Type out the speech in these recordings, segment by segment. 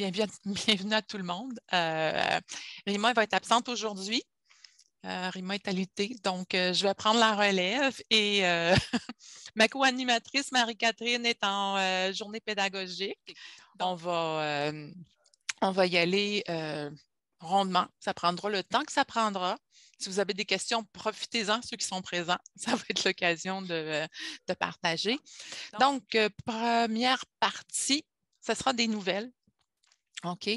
bienvenue à tout le monde. Euh, Rima va être absente aujourd'hui. Euh, Rima est lutter, donc euh, je vais prendre la relève. Et ma co-animatrice Marie-Catherine est en journée pédagogique. On va, on va y aller rondement. Ça prendra le temps que ça prendra. Si vous avez des questions, profitez-en, ceux qui sont présents. Ça va être l'occasion de, de, partager. Donc, première partie, ce sera des nouvelles. OK?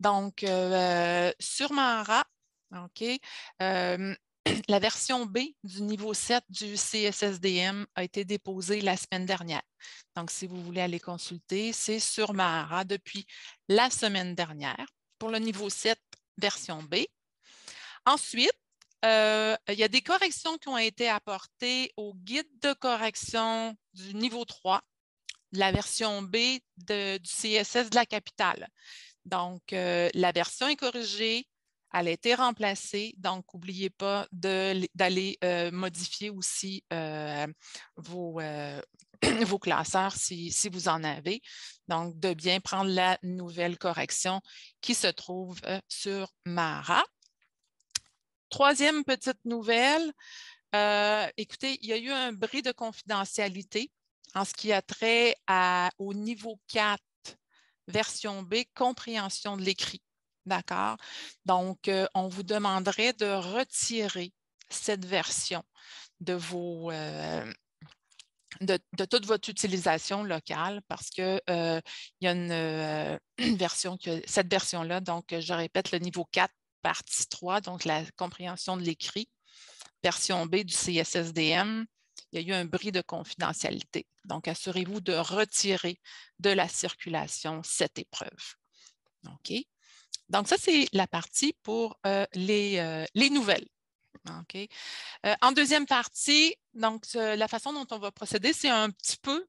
Donc, euh, sur Mara, OK, euh, la version B du niveau 7 du CSSDM a été déposée la semaine dernière. Donc, si vous voulez aller consulter, c'est sur Mara depuis la semaine dernière pour le niveau 7 version B. Ensuite, euh, il y a des corrections qui ont été apportées au guide de correction du niveau 3 la version B du CSS de la capitale. Donc, euh, la version est corrigée, elle a été remplacée, donc n'oubliez pas d'aller euh, modifier aussi euh, vos, classeurs si, si, vous en avez. Donc, de bien prendre la nouvelle correction qui se trouve sur Mara. Troisième petite nouvelle, écoutez, il y a eu un bris de confidentialité en ce qui a trait au niveau 4, version B, compréhension de l'écrit. D'accord? Donc, euh, on vous demanderait de retirer cette version de euh, toute votre utilisation locale parce qu'il euh, il y a une version, que, cette version-là, donc je répète, le niveau 4, partie 3, donc la compréhension de l'écrit, version B du CSSDM, il y a eu un bris de confidentialité. Donc, assurez-vous de retirer de la circulation cette épreuve. OK? Donc, ça, c'est la partie pour euh, euh, les, nouvelles. OK? Euh, en deuxième partie, donc, la façon dont on va procéder, c'est un petit peu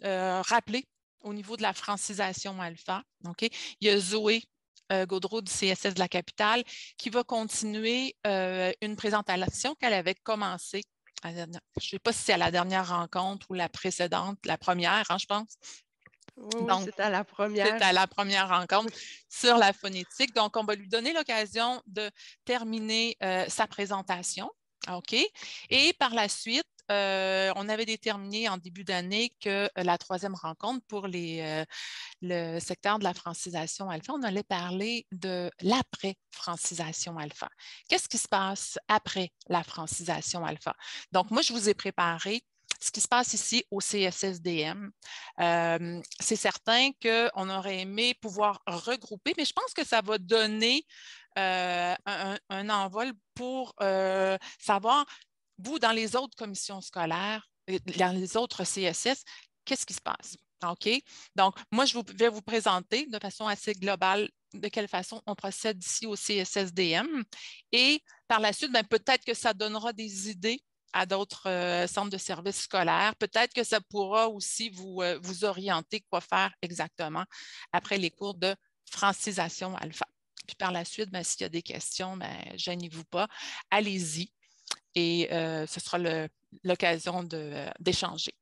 rappeler au niveau de la francisation alpha. Ok. Il y a Zoé euh, Gaudreau du CSS de la capitale, qui va continuer euh, une présentation qu'elle avait commencée je ne sais pas si c'est à la dernière rencontre ou la précédente, la première, hein, je pense. Non, c'est à la première. C'est à la première rencontre sur la phonétique. Donc, on va lui donner l'occasion de terminer euh, sa présentation. OK? Et par la suite, euh, on avait déterminé en début d'année que euh, la troisième rencontre pour euh, le secteur de la francisation alpha, on allait parler de l'après-francisation alpha. Qu'est-ce qui se passe après la francisation alpha? Donc, moi, je vous ai préparé ce qui se passe ici au CSSDM. c'est certain qu'on aurait aimé pouvoir regrouper, mais je pense que ça va donner un, envol pour savoir vous, dans les autres commissions scolaires, euh, dans les autres CSS, qu'est-ce qui se passe? OK? Donc, moi, je vais vous présenter de façon assez globale de quelle façon on procède ici au CSSDM. Et par la suite, ben, peut-être que ça donnera des idées à d'autres euh, centres de services scolaires. Peut-être que ça pourra aussi vous, euh, vous orienter quoi faire exactement après les cours de francisation alpha. Puis par la suite, ben, s'il y a des questions, ben, gênez-vous pas, allez-y et euh, ce sera l'occasion d'échanger.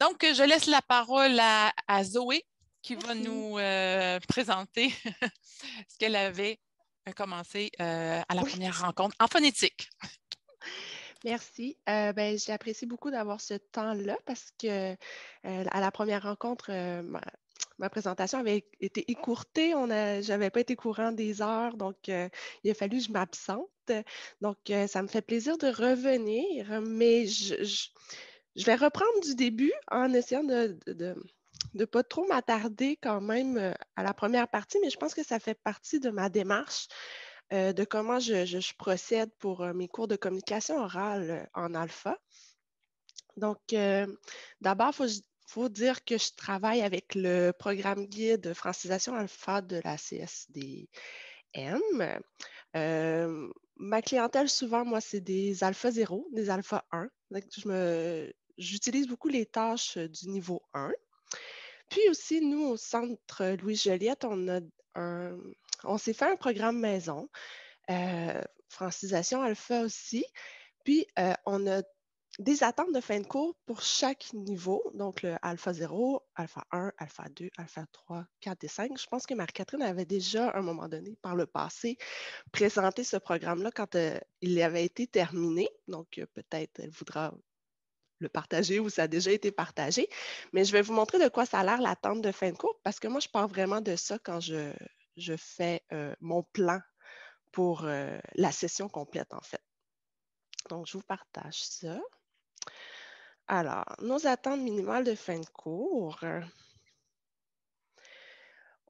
Donc, je laisse la parole à, Zoé qui va nous euh, présenter ce qu'elle avait euh, commencé à la première rencontre en phonétique. Merci. Euh, ben, J'apprécie beaucoup d'avoir ce temps-là parce que à la première rencontre, ma, ma, présentation avait été écourtée. Je n'avais pas été courant des heures, donc il a fallu que je m'absente. Donc, euh, ça me fait plaisir de revenir, mais je, vais reprendre du début en essayant de, ne pas trop m'attarder quand même euh, à la première partie, mais je pense que ça fait partie de ma démarche euh, de comment je, procède pour mes cours de communication orale en alpha. Donc, d'abord, il faut, faut, dire que je travaille avec le programme guide de francisation alpha de la CSDM. Euh, ma clientèle, souvent, moi, c'est des alpha 0, des alpha 1. je me, j'utilise beaucoup les tâches euh, du niveau 1. Puis aussi, nous, au centre Louis-Joliette, on, a on s'est fait un programme maison, euh, francisation alpha aussi. Puis, on a des attentes de fin de cours pour chaque niveau, donc le alpha 0, alpha 1, alpha 2, alpha 3, 4 et 5. Je pense que Marie-Catherine avait déjà, à un moment donné, par le passé, présenté ce programme-là quand euh, il avait été terminé. Donc, euh, peut-être elle voudra le partager ou ça a déjà été partagé. Mais je vais vous montrer de quoi ça a l'air l'attente de fin de cours parce que moi, je pars vraiment de ça quand je, fais euh, mon plan pour la session complète, en fait. Donc, je vous partage ça. Alors, nos attentes minimales de fin de cours,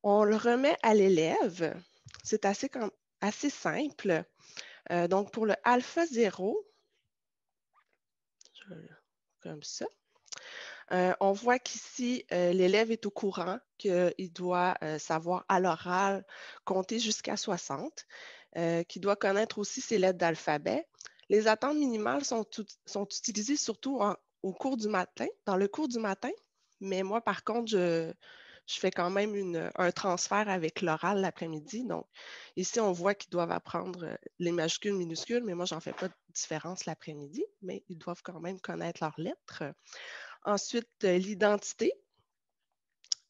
on le remet à l'élève. C'est assez, simple. Euh, donc, pour le alpha 0, comme ça, euh, on voit qu'ici, euh, l'élève est au courant qu'il doit savoir à l'oral compter jusqu'à 60, qu'il doit connaître aussi ses lettres d'alphabet. Les attentes minimales sont, sont utilisées surtout en, au cours du matin, dans le cours du matin, mais moi, par contre, je, fais quand même une, un transfert avec l'oral l'après-midi. Donc, ici, on voit qu'ils doivent apprendre euh, les majuscules, minuscules, mais moi, j'en fais pas de différence l'après-midi, mais ils doivent quand même connaître leurs lettres. Ensuite, euh, l'identité,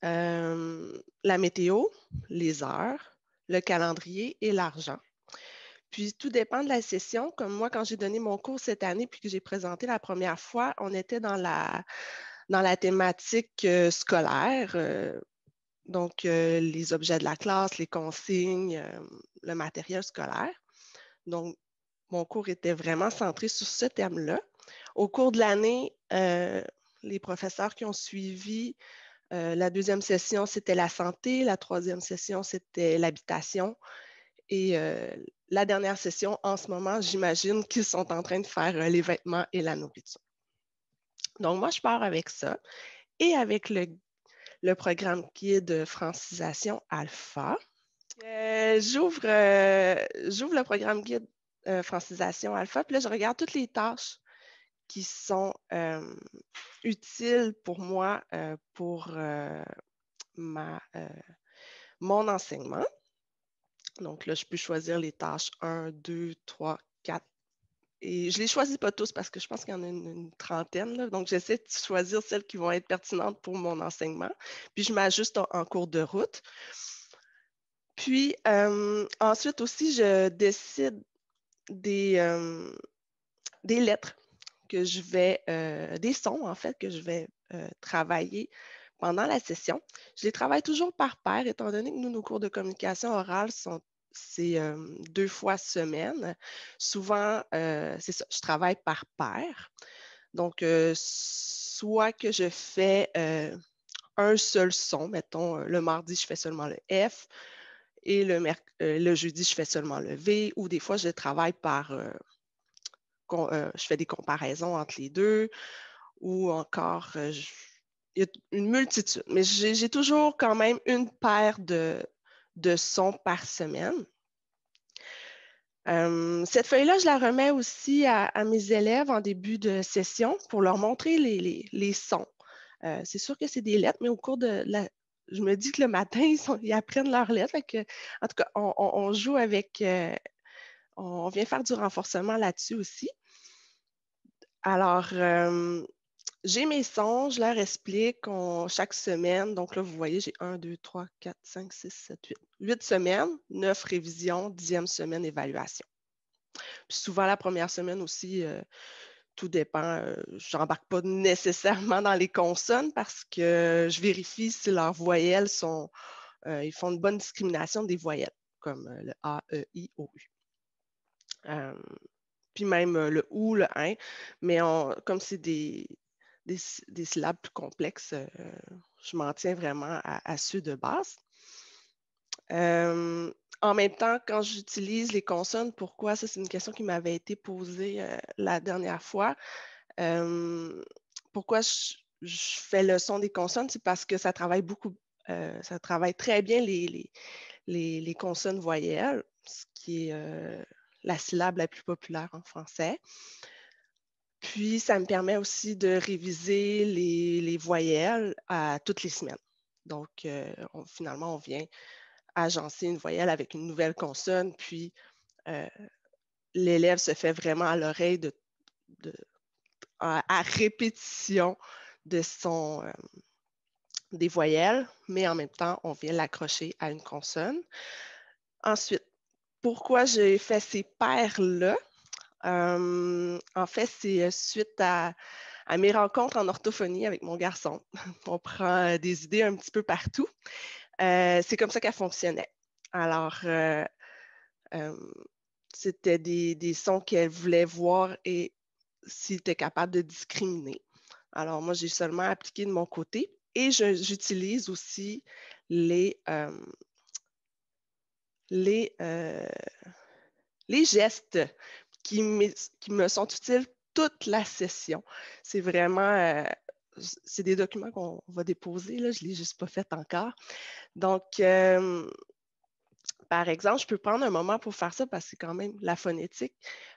euh, la météo, les heures, le calendrier et l'argent. Puis tout dépend de la session. Comme moi, quand j'ai donné mon cours cette année, puis que j'ai présenté la première fois, on était dans la, thématique euh, scolaire. Euh, donc, euh, les objets de la classe, les consignes, le matériel scolaire. Donc, mon cours était vraiment centré sur ce thème-là. Au cours de l'année, les professeurs qui ont suivi la deuxième session, c'était la santé. La troisième session, c'était l'habitation. Et euh, la dernière session, en ce moment, j'imagine qu'ils sont en train de faire euh, les vêtements et la nourriture. Donc, moi, je pars avec ça. Et avec le, programme guide francisation alpha, euh, j'ouvre le programme guide francisation alpha, puis là, je regarde toutes les tâches qui sont utiles pour moi pour mon enseignement. Donc là, je peux choisir les tâches 1, 2, 3, 4. Et je ne les choisis pas tous parce que je pense qu'il y en a une, trentaine. Donc, j'essaie de choisir celles qui vont être pertinentes pour mon enseignement. Puis, je m'ajuste en, cours de route. Puis, euh, ensuite aussi, je décide des, euh, lettres que je vais, euh, des sons en fait, que je vais travailler pendant la session. Je les travaille toujours par paire étant donné que nous, nos cours de communication orale sont c'est euh, deux fois semaine. Souvent, euh, c'est ça, je travaille par paire. Donc, euh, soit que je fais un seul son, mettons, le mardi, je fais seulement le F, et le, le jeudi, je fais seulement le V, ou des fois, je travaille par, je fais des comparaisons entre les deux, ou encore, il y a une multitude. Mais j'ai toujours quand même une paire de, de sons par semaine. Euh, cette feuille-là, je la remets aussi à, mes élèves en début de session pour leur montrer les, sons. Euh, c'est sûr que c'est des lettres, mais au cours de la... Je me dis que le matin, ils, apprennent leurs lettres. Que, en tout cas, on, joue avec... Euh, on vient faire du renforcement là-dessus aussi. Alors, j'ai mes sons, je leur explique chaque semaine. Donc là, vous voyez, j'ai 1, 2, 3, 4, 5, 6, 7, 8. 8 semaines, 9 révisions, 10e semaine évaluation. Puis souvent, la première semaine aussi, euh, tout dépend. Euh, je n'embarque pas nécessairement dans les consonnes parce que je vérifie si leurs voyelles sont. Euh, ils font une bonne discrimination des voyelles, comme le A, E, I, O, U puis même le ou, le 1, mais on, comme c'est des, des, syllabes plus complexes. Euh, je m'en tiens vraiment à, ceux de base. Euh, en même temps, quand j'utilise les consonnes, pourquoi? Ça, c'est une question qui m'avait été posée euh, la dernière fois. pourquoi je, fais le son des consonnes? C'est parce que ça travaille beaucoup, ça travaille très bien les, les, les, consonnes voyelles, ce qui est la syllabe la plus populaire en français. Puis, ça me permet aussi de réviser les, voyelles à toutes les semaines. Donc, euh, finalement, on vient agencer une voyelle avec une nouvelle consonne, puis euh, l'élève se fait vraiment à l'oreille de, à, répétition de euh, des voyelles, mais en même temps, on vient l'accrocher à une consonne. Ensuite, pourquoi j'ai fait ces paires-là? en fait, c'est euh, suite à, mes rencontres en orthophonie avec mon garçon. On prend des idées un petit peu partout. Euh, c'est comme ça qu'elle fonctionnait. Alors, euh, c'était des, sons qu'elle voulait voir et s'il était capable de discriminer. Alors, moi, j'ai seulement appliqué de mon côté et j'utilise aussi les, les gestes qui, me sont utiles toute la session. C'est vraiment, c'est des documents qu'on va déposer, là, je ne l'ai juste pas fait encore. Donc, par exemple, je peux prendre un moment pour faire ça parce que c'est quand même la phonétique.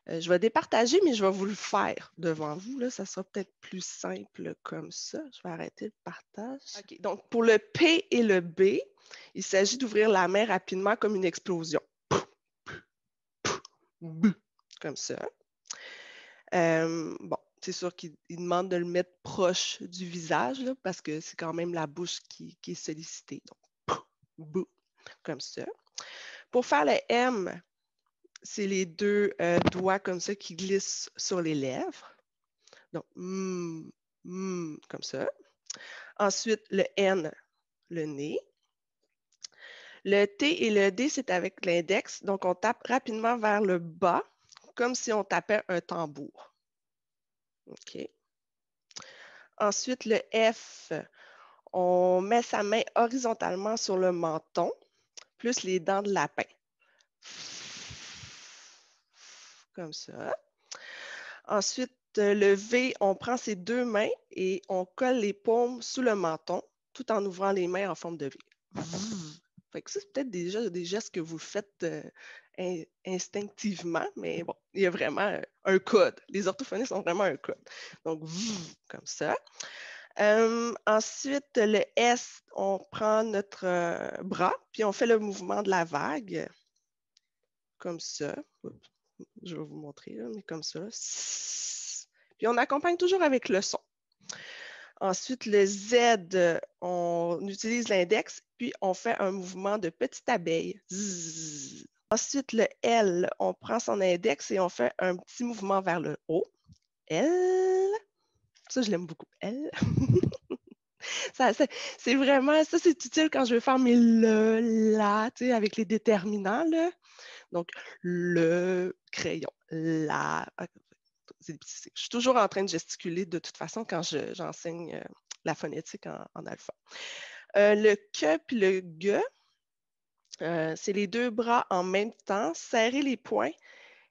je vais départager, mais je vais vous le faire devant vous. Là, ça sera peut-être plus simple comme ça. Je vais arrêter le partage. ok Donc, pour le P et le B, il s'agit d'ouvrir la main rapidement comme une explosion comme ça. Euh, bon, c'est sûr qu'il demande de le mettre proche du visage, parce que c'est quand même la bouche qui, est sollicitée. Donc, boum, comme ça. Pour faire le M, c'est les deux euh, doigts comme ça qui glissent sur les lèvres. Donc, mm, mm, comme ça. Ensuite, le N, le nez. Le T et le D, c'est avec l'index. Donc, on tape rapidement vers le bas comme si on tapait un tambour. OK. Ensuite, le F, on met sa main horizontalement sur le menton, plus les dents de lapin. Comme ça. Ensuite, le V, on prend ses deux mains et on colle les paumes sous le menton, tout en ouvrant les mains en forme de V. Fait que ça, c'est peut-être déjà des gestes que vous faites euh, instinctivement, mais bon, il y a vraiment un code. Les orthophonistes ont vraiment un code. Donc, comme ça. Euh, ensuite, le S, on prend notre euh, bras, puis on fait le mouvement de la vague, comme ça. Je vais vous montrer, mais comme ça. Puis on accompagne toujours avec le son. Ensuite, le Z, on utilise l'index, puis on fait un mouvement de petite abeille. Ensuite, le L, on prend son index et on fait un petit mouvement vers le haut. L. Ça, je l'aime beaucoup. L. c'est vraiment, ça, c'est utile quand je veux faire mes le, la, tu sais, avec les déterminants, là. Donc, le crayon, la. Ah, je suis toujours en train de gesticuler de toute façon quand j'enseigne euh, la phonétique en, alpha. Euh, le que puis le G. Euh, c'est les deux bras en même temps, serrer les poings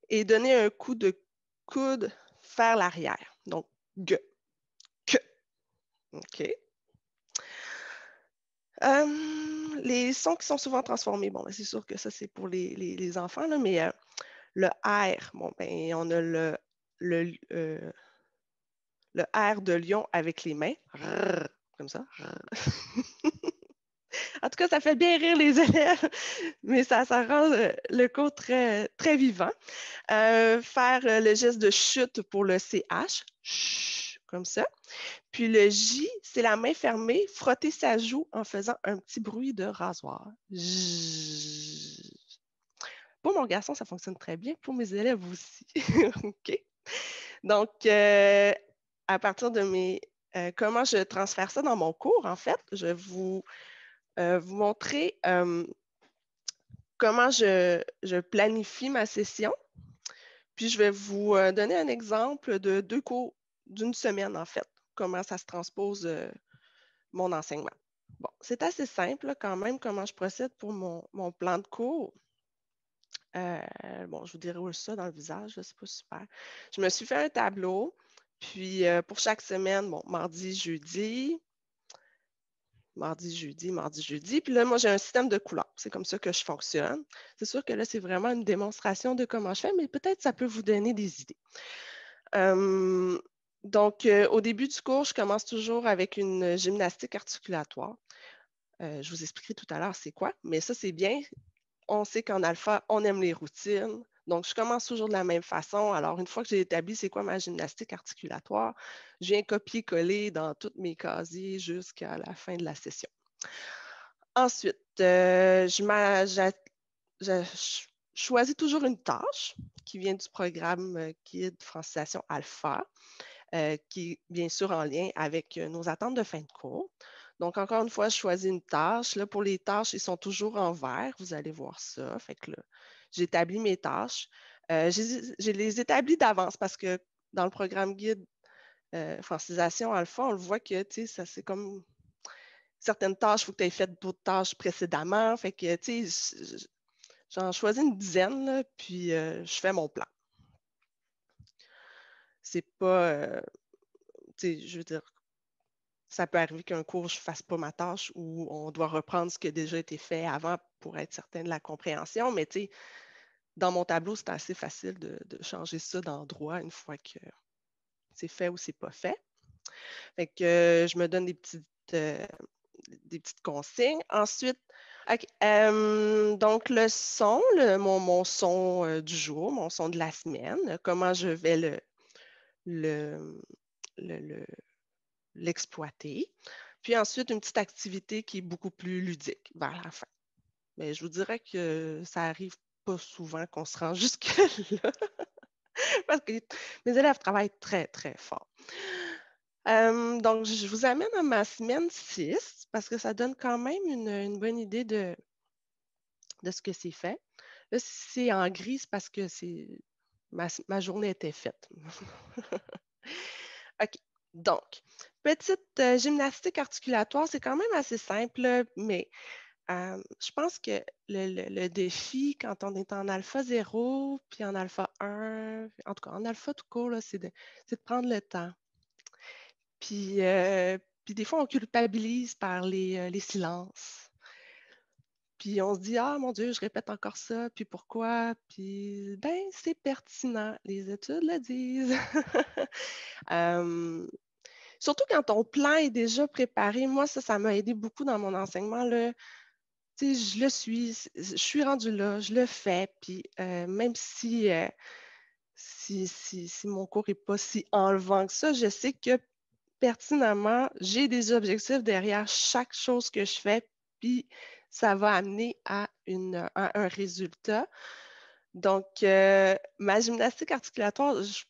et donner un coup de coude vers l'arrière. Donc, G, que. OK. Euh, les sons qui sont souvent transformés, bon, ben, c'est sûr que ça, c'est pour les, enfants, là, mais euh, le R, bon, ben, on a le, le, R de lion avec les mains, comme ça. En tout cas, ça fait bien rire les élèves, mais ça, rend euh, le cours très, vivant. Euh, faire euh, le geste de chute pour le CH, comme ça. Puis le J, c'est la main fermée, frotter sa joue en faisant un petit bruit de rasoir. Pour mon garçon, ça fonctionne très bien. Pour mes élèves aussi. OK? Donc, à partir de mes... comment je transfère ça dans mon cours, en fait, je vous euh, vous montrer euh, comment je, planifie ma session. Puis je vais vous euh, donner un exemple de deux cours d'une semaine, en fait, comment ça se transpose mon enseignement. Bon, c'est assez simple quand même comment je procède pour mon, plan de cours. bon, je vous dirai ça dans le visage, c'est pas super. Je me suis fait un tableau, puis pour chaque semaine, bon, mardi, jeudi, mardi, jeudi, mardi, jeudi. Puis là, moi, j'ai un système de couleurs. C'est comme ça que je fonctionne. C'est sûr que là, c'est vraiment une démonstration de comment je fais, mais peut-être ça peut vous donner des idées. Hum, donc, euh, au début du cours, je commence toujours avec une gymnastique articulatoire. Euh, je vous expliquerai tout à l'heure c'est quoi, mais ça, c'est bien. On sait qu'en alpha, on aime les routines, donc, je commence toujours de la même façon. Alors, une fois que j'ai établi c'est quoi ma gymnastique articulatoire, je viens copier-coller dans toutes mes casiers jusqu'à la fin de la session. Ensuite, euh, je, choisis toujours une tâche qui vient du programme Kid euh, Francisation Alpha, euh, qui est bien sûr en lien avec nos attentes de fin de cours. Donc, encore une fois, je choisis une tâche. Là, pour les tâches, ils sont toujours en vert. Vous allez voir ça. Fait que là, j'établis mes tâches. Euh, je les établis d'avance parce que dans le programme guide euh, francisation alpha, on le voit que ça c'est comme certaines tâches, il faut que tu aies fait d'autres tâches précédemment. Fait que j'en choisis une dizaine, puis euh, je fais mon plan. C'est pas. Euh, tu sais, je veux dire, ça peut arriver qu'un cours, je ne fasse pas ma tâche ou on doit reprendre ce qui a déjà été fait avant pour être certain de la compréhension, mais tu sais, dans mon tableau, c'est assez facile de, changer ça d'endroit une fois que c'est fait ou c'est pas fait. Fait que euh, je me donne des petites, euh, des petites consignes. Ensuite, euh, donc le son, mon, mon, son du jour, mon son de la semaine, comment je vais le, le, le l'exploiter. Puis ensuite, une petite activité qui est beaucoup plus ludique vers la fin. Mais je vous dirais que ça arrive pas souvent qu'on se rend jusque-là. parce que mes élèves travaillent très, très fort. donc, je vous amène à ma semaine 6 parce que ça donne quand même une, bonne idée de, de ce que c'est fait. Là, c'est en gris, parce que c'est ma, journée était faite. OK. Donc, petite euh, gymnastique articulatoire, c'est quand même assez simple, mais euh, je pense que le, défi, quand on est en alpha 0, puis en alpha 1, en tout cas en alpha tout court, c'est de, prendre le temps. Euh, puis, des fois, on culpabilise par les, euh, silences. Puis on se dit, ah mon Dieu, je répète encore ça, puis pourquoi? Puis, ben, c'est pertinent, les études le disent. surtout quand ton plan est déjà préparé, moi, ça, ça m'a aidé beaucoup dans mon enseignement. Là je le suis, je suis rendue là, je le fais, puis euh, même euh, si, mon cours n'est pas si enlevant que ça, je sais que pertinemment, j'ai des objectifs derrière chaque chose que je fais, puis ça va amener à, un résultat. Donc, euh, ma gymnastique articulatoire, je,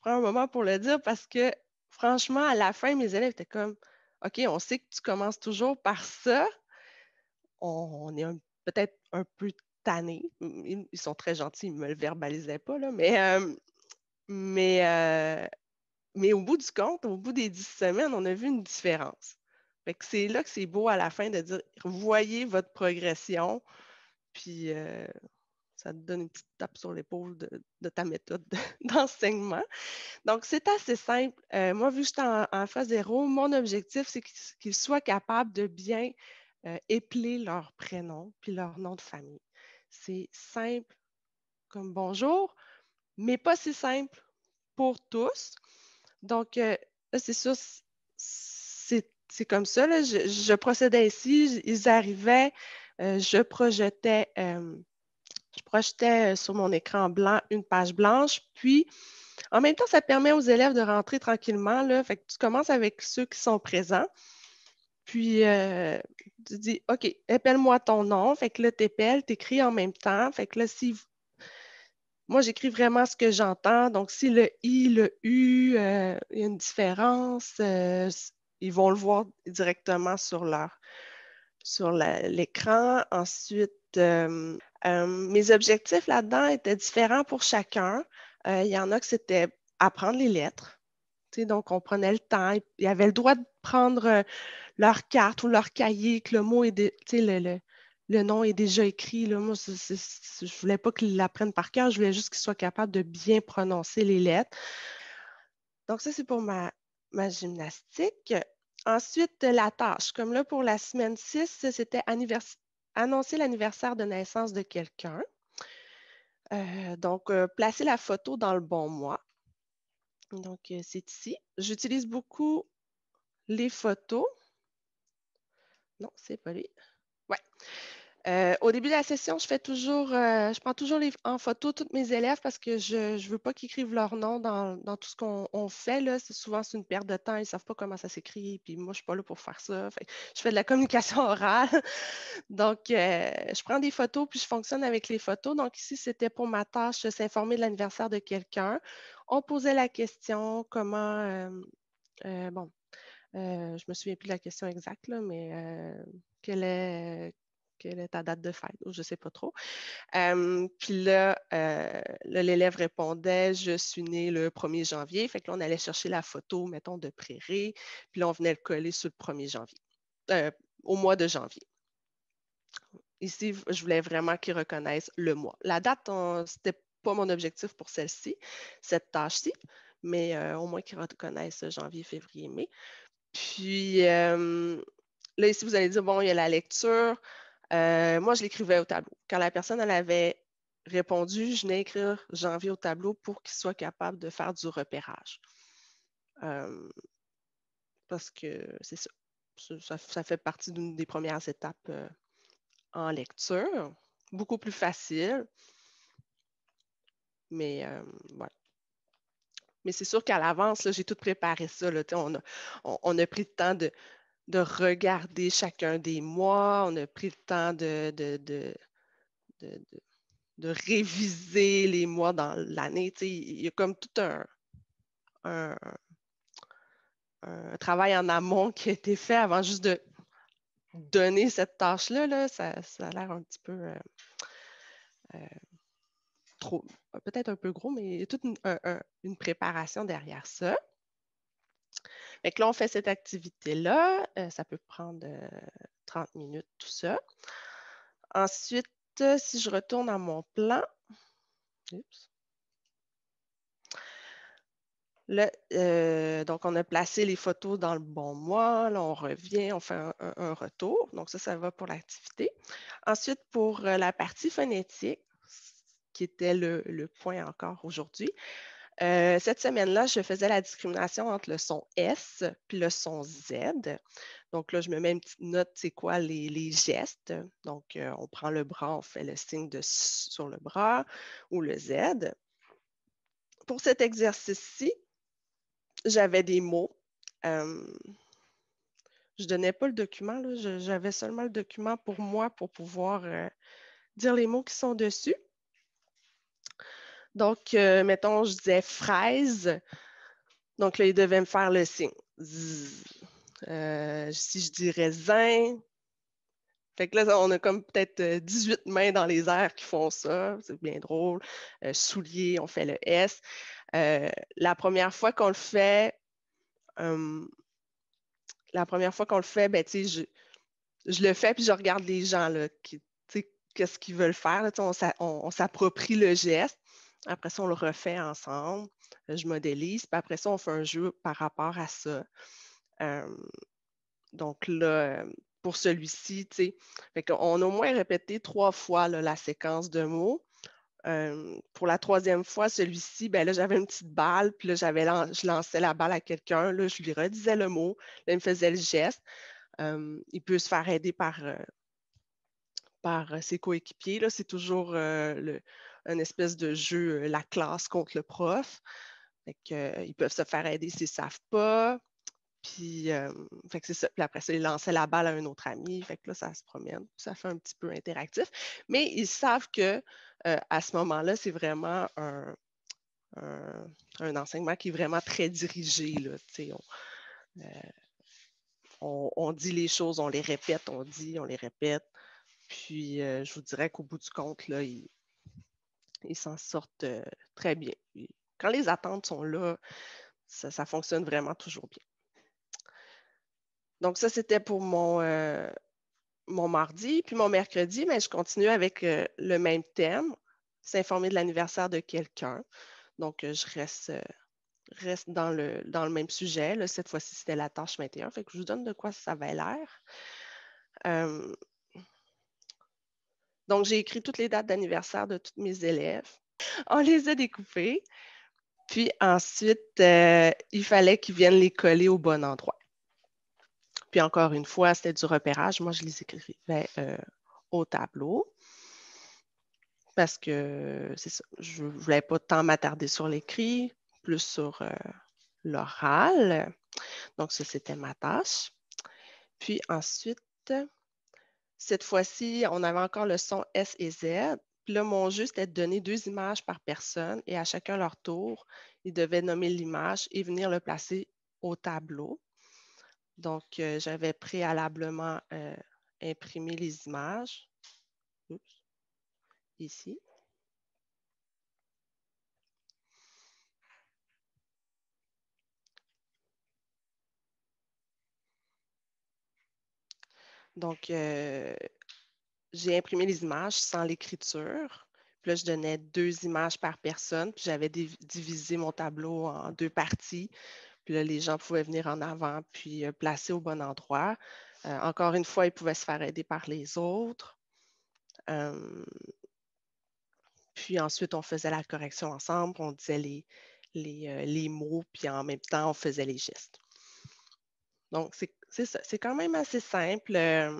prends un moment pour le dire parce que franchement, à la fin, mes élèves étaient comme OK, on sait que tu commences toujours par ça, on est peut-être un peu tanné. Ils, sont très gentils, ils ne me le verbalisaient pas, là, mais, euh, mais, euh, mais au bout du compte, au bout des dix semaines, on a vu une différence. C'est là que c'est beau à la fin de dire voyez votre progression, puis euh, ça te donne une petite tape sur l'épaule de, ta méthode d'enseignement. Donc, c'est assez simple. moi, vu que je suis en, phase zéro, mon objectif, c'est qu'ils soit capable de bien euh, épeler leur prénom puis leur nom de famille. C'est simple comme bonjour, mais pas si simple pour tous. Donc, euh, c'est sûr, c'est comme ça. Je, procédais ici, ils arrivaient, euh, je projetais. je projetais sur mon écran blanc une page blanche, puis en même temps, ça permet aux élèves de rentrer tranquillement. Fait tu commences avec ceux qui sont présents. Puis, euh, tu dis, OK, appelle moi ton nom. Fait que là, tu t'écris en même temps. Fait que là, si. Moi, j'écris vraiment ce que j'entends. Donc, si le I, le U, euh, il y a une différence, euh, ils vont le voir directement sur leur sur l'écran. Ensuite, mes objectifs là-dedans étaient différents pour chacun. Il y en a que c'était apprendre les lettres donc, on prenait le temps. Ils avaient le droit de prendre euh, leur carte ou leur cahier, que le mot est le, nom est déjà écrit. Moi, je ne voulais pas qu'ils l'apprennent par cœur, je voulais juste qu'ils soient capables de bien prononcer les lettres. Donc, ça, c'est pour ma, gymnastique. Ensuite, la tâche. Comme là, pour la semaine 6, c'était annoncer l'anniversaire de naissance de quelqu'un. Euh, donc, euh, placer la photo dans le bon mois. Donc, euh, c'est ici. J'utilise beaucoup les photos. Non, c'est pas lui. Ouais. Euh, au début de la session, je euh, prends toujours en photo tous mes élèves parce que je ne veux pas qu'ils écrivent leur nom dans, tout ce qu'on fait. Là. Souvent, c'est une perte de temps, ils ne savent pas comment ça s'écrit, puis moi, je ne suis pas là pour faire ça. je fais de la communication orale. Donc, euh, je prends des photos, puis je fonctionne avec les photos. Donc, ici, c'était pour ma tâche de s'informer de l'anniversaire de quelqu'un. On posait la question comment bon. Euh, je me souviens plus de la question exacte, mais euh, est, qu'elle est ta date de fête, je ne sais pas trop. puis euh, là, l'élève répondait Je suis né le 1er janvier. Fait que là, on allait chercher la photo, mettons, de Prairie, puis là, on venait le coller sur le 1er janvier, euh, au mois de janvier. Ici, je voulais vraiment qu'ils reconnaissent le mois. La date, ce n'était pas mon objectif pour celle-ci, cette tâche-ci, mais euh, au moins qu'ils reconnaissent janvier, février, mai. Puis là, ici, vous allez dire, bon, il y a la lecture. Euh, moi, je l'écrivais au tableau. Quand la personne avait répondu, je venais écrire janvier au tableau pour qu'il soit capable de faire du repérage. Euh, parce que c'est ça. ça. fait partie d'une des premières étapes euh, en lecture. Beaucoup plus facile. Mais voilà. Mais c'est sûr qu'à l'avance, j'ai tout préparé ça. on, a, pris le temps de, de regarder chacun des mois. On a pris le temps de, de, réviser les mois dans l'année. Il y a comme tout un, travail en amont qui a été fait avant juste de donner cette tâche-là. Là. Ça, a l'air un petit peu euh, euh, trop, peut-être un peu gros, mais il y a toute une préparation derrière ça. Donc là, on fait cette activité-là. Euh, ça peut prendre 30 euh, minutes, tout ça. Ensuite, euh, si je retourne à mon plan, donc, on a placé les photos dans le bon mois. Là, on revient, on fait un, retour. Donc, ça, ça va pour l'activité. Ensuite, pour la partie phonétique, qui était le point encore aujourd'hui, euh, cette semaine-là, je faisais la discrimination entre le son S puis le son Z. Donc là, je me mets une petite note, c'est quoi les, gestes. Donc, euh, on prend le bras, on fait le signe de sur le bras ou le Z. Pour cet exercice-ci, j'avais des mots. Euh, je ne donnais pas le document, j'avais seulement le document pour moi pour pouvoir dire les mots qui sont dessus. Donc, euh, mettons, je disais fraise. Donc là, il devait me faire le signe. Euh, si je dis raisin. Fait que là, on a comme peut-être 18 euh, mains dans les airs qui font ça. C'est bien drôle. soulier, on fait le S. la première fois qu'on le fait, hum, la première fois qu'on le fait, ben, tu sais, je, le fais puis je regarde les gens là, qui, qu'est-ce qu'ils veulent faire. on s'approprie le geste. Après ça, on le refait ensemble. Je modélise. Puis après ça, on fait un jeu par rapport à ça. Euh, donc là, pour celui-ci, tu on a au moins répété trois fois la séquence de mots. Euh, pour la troisième fois, celui-ci, ben là, j'avais une petite balle, puis là, j'avais je lançais la balle à quelqu'un, là, je lui redisais le mot, là, il me faisait le geste. Euh, il peut se faire aider par, par ses coéquipiers. Là, c'est toujours le, espèce de jeu, euh, la classe contre le prof. Euh, ils peuvent se faire aider s'ils ne savent pas. Euh, Puis, après ça, ils lançaient la balle à un autre ami. Fait que là, ça se promène. Ça fait un petit peu interactif. Mais ils savent que à ce moment-là, c'est vraiment un, enseignement qui est vraiment très dirigé. Là, on, dit les choses, on les répète, on dit, on les répète. Puis, je vous dirais qu'au bout du compte, là, ils, ils s'en sortent euh, très bien. quand les attentes sont là, ça, fonctionne vraiment toujours bien. Donc, ça, c'était pour mon, euh, mardi. Puis mon mercredi, mais je continue avec euh, le même thème, s'informer de l'anniversaire de quelqu'un. Donc, je reste, dans, le, même sujet. cette fois-ci, c'était la tâche 21. Fait que je vous donne de quoi ça avait l'air. Donc, j'ai écrit toutes les dates d'anniversaire de tous mes élèves. On les a découpées. Puis ensuite, euh, il fallait qu'ils viennent les coller au bon endroit. Puis encore une fois, c'était du repérage. Moi, je les écrivais euh, au tableau parce que je ne voulais pas tant m'attarder sur l'écrit, plus sur euh, l'oral. Donc, ça, c'était ma tâche. Puis ensuite, cette fois-ci, on avait encore le son S et Z. Puis là, mon jeu, c'était de donner deux images par personne et à chacun leur tour, ils devaient nommer l'image et venir le placer au tableau. Donc, euh, j'avais préalablement euh, imprimé les images. Ici. Donc, euh, j'ai imprimé les images sans l'écriture. Puis là, je donnais deux images par personne. Puis j'avais divisé mon tableau en deux parties. Puis là, les gens pouvaient venir en avant puis euh, placer au bon endroit. Euh, encore une fois, ils pouvaient se faire aider par les autres. puis ensuite, on faisait la correction ensemble, on disait les, les, les mots, puis en même temps, on faisait les gestes. Donc, c'est c'est quand même assez simple. Euh,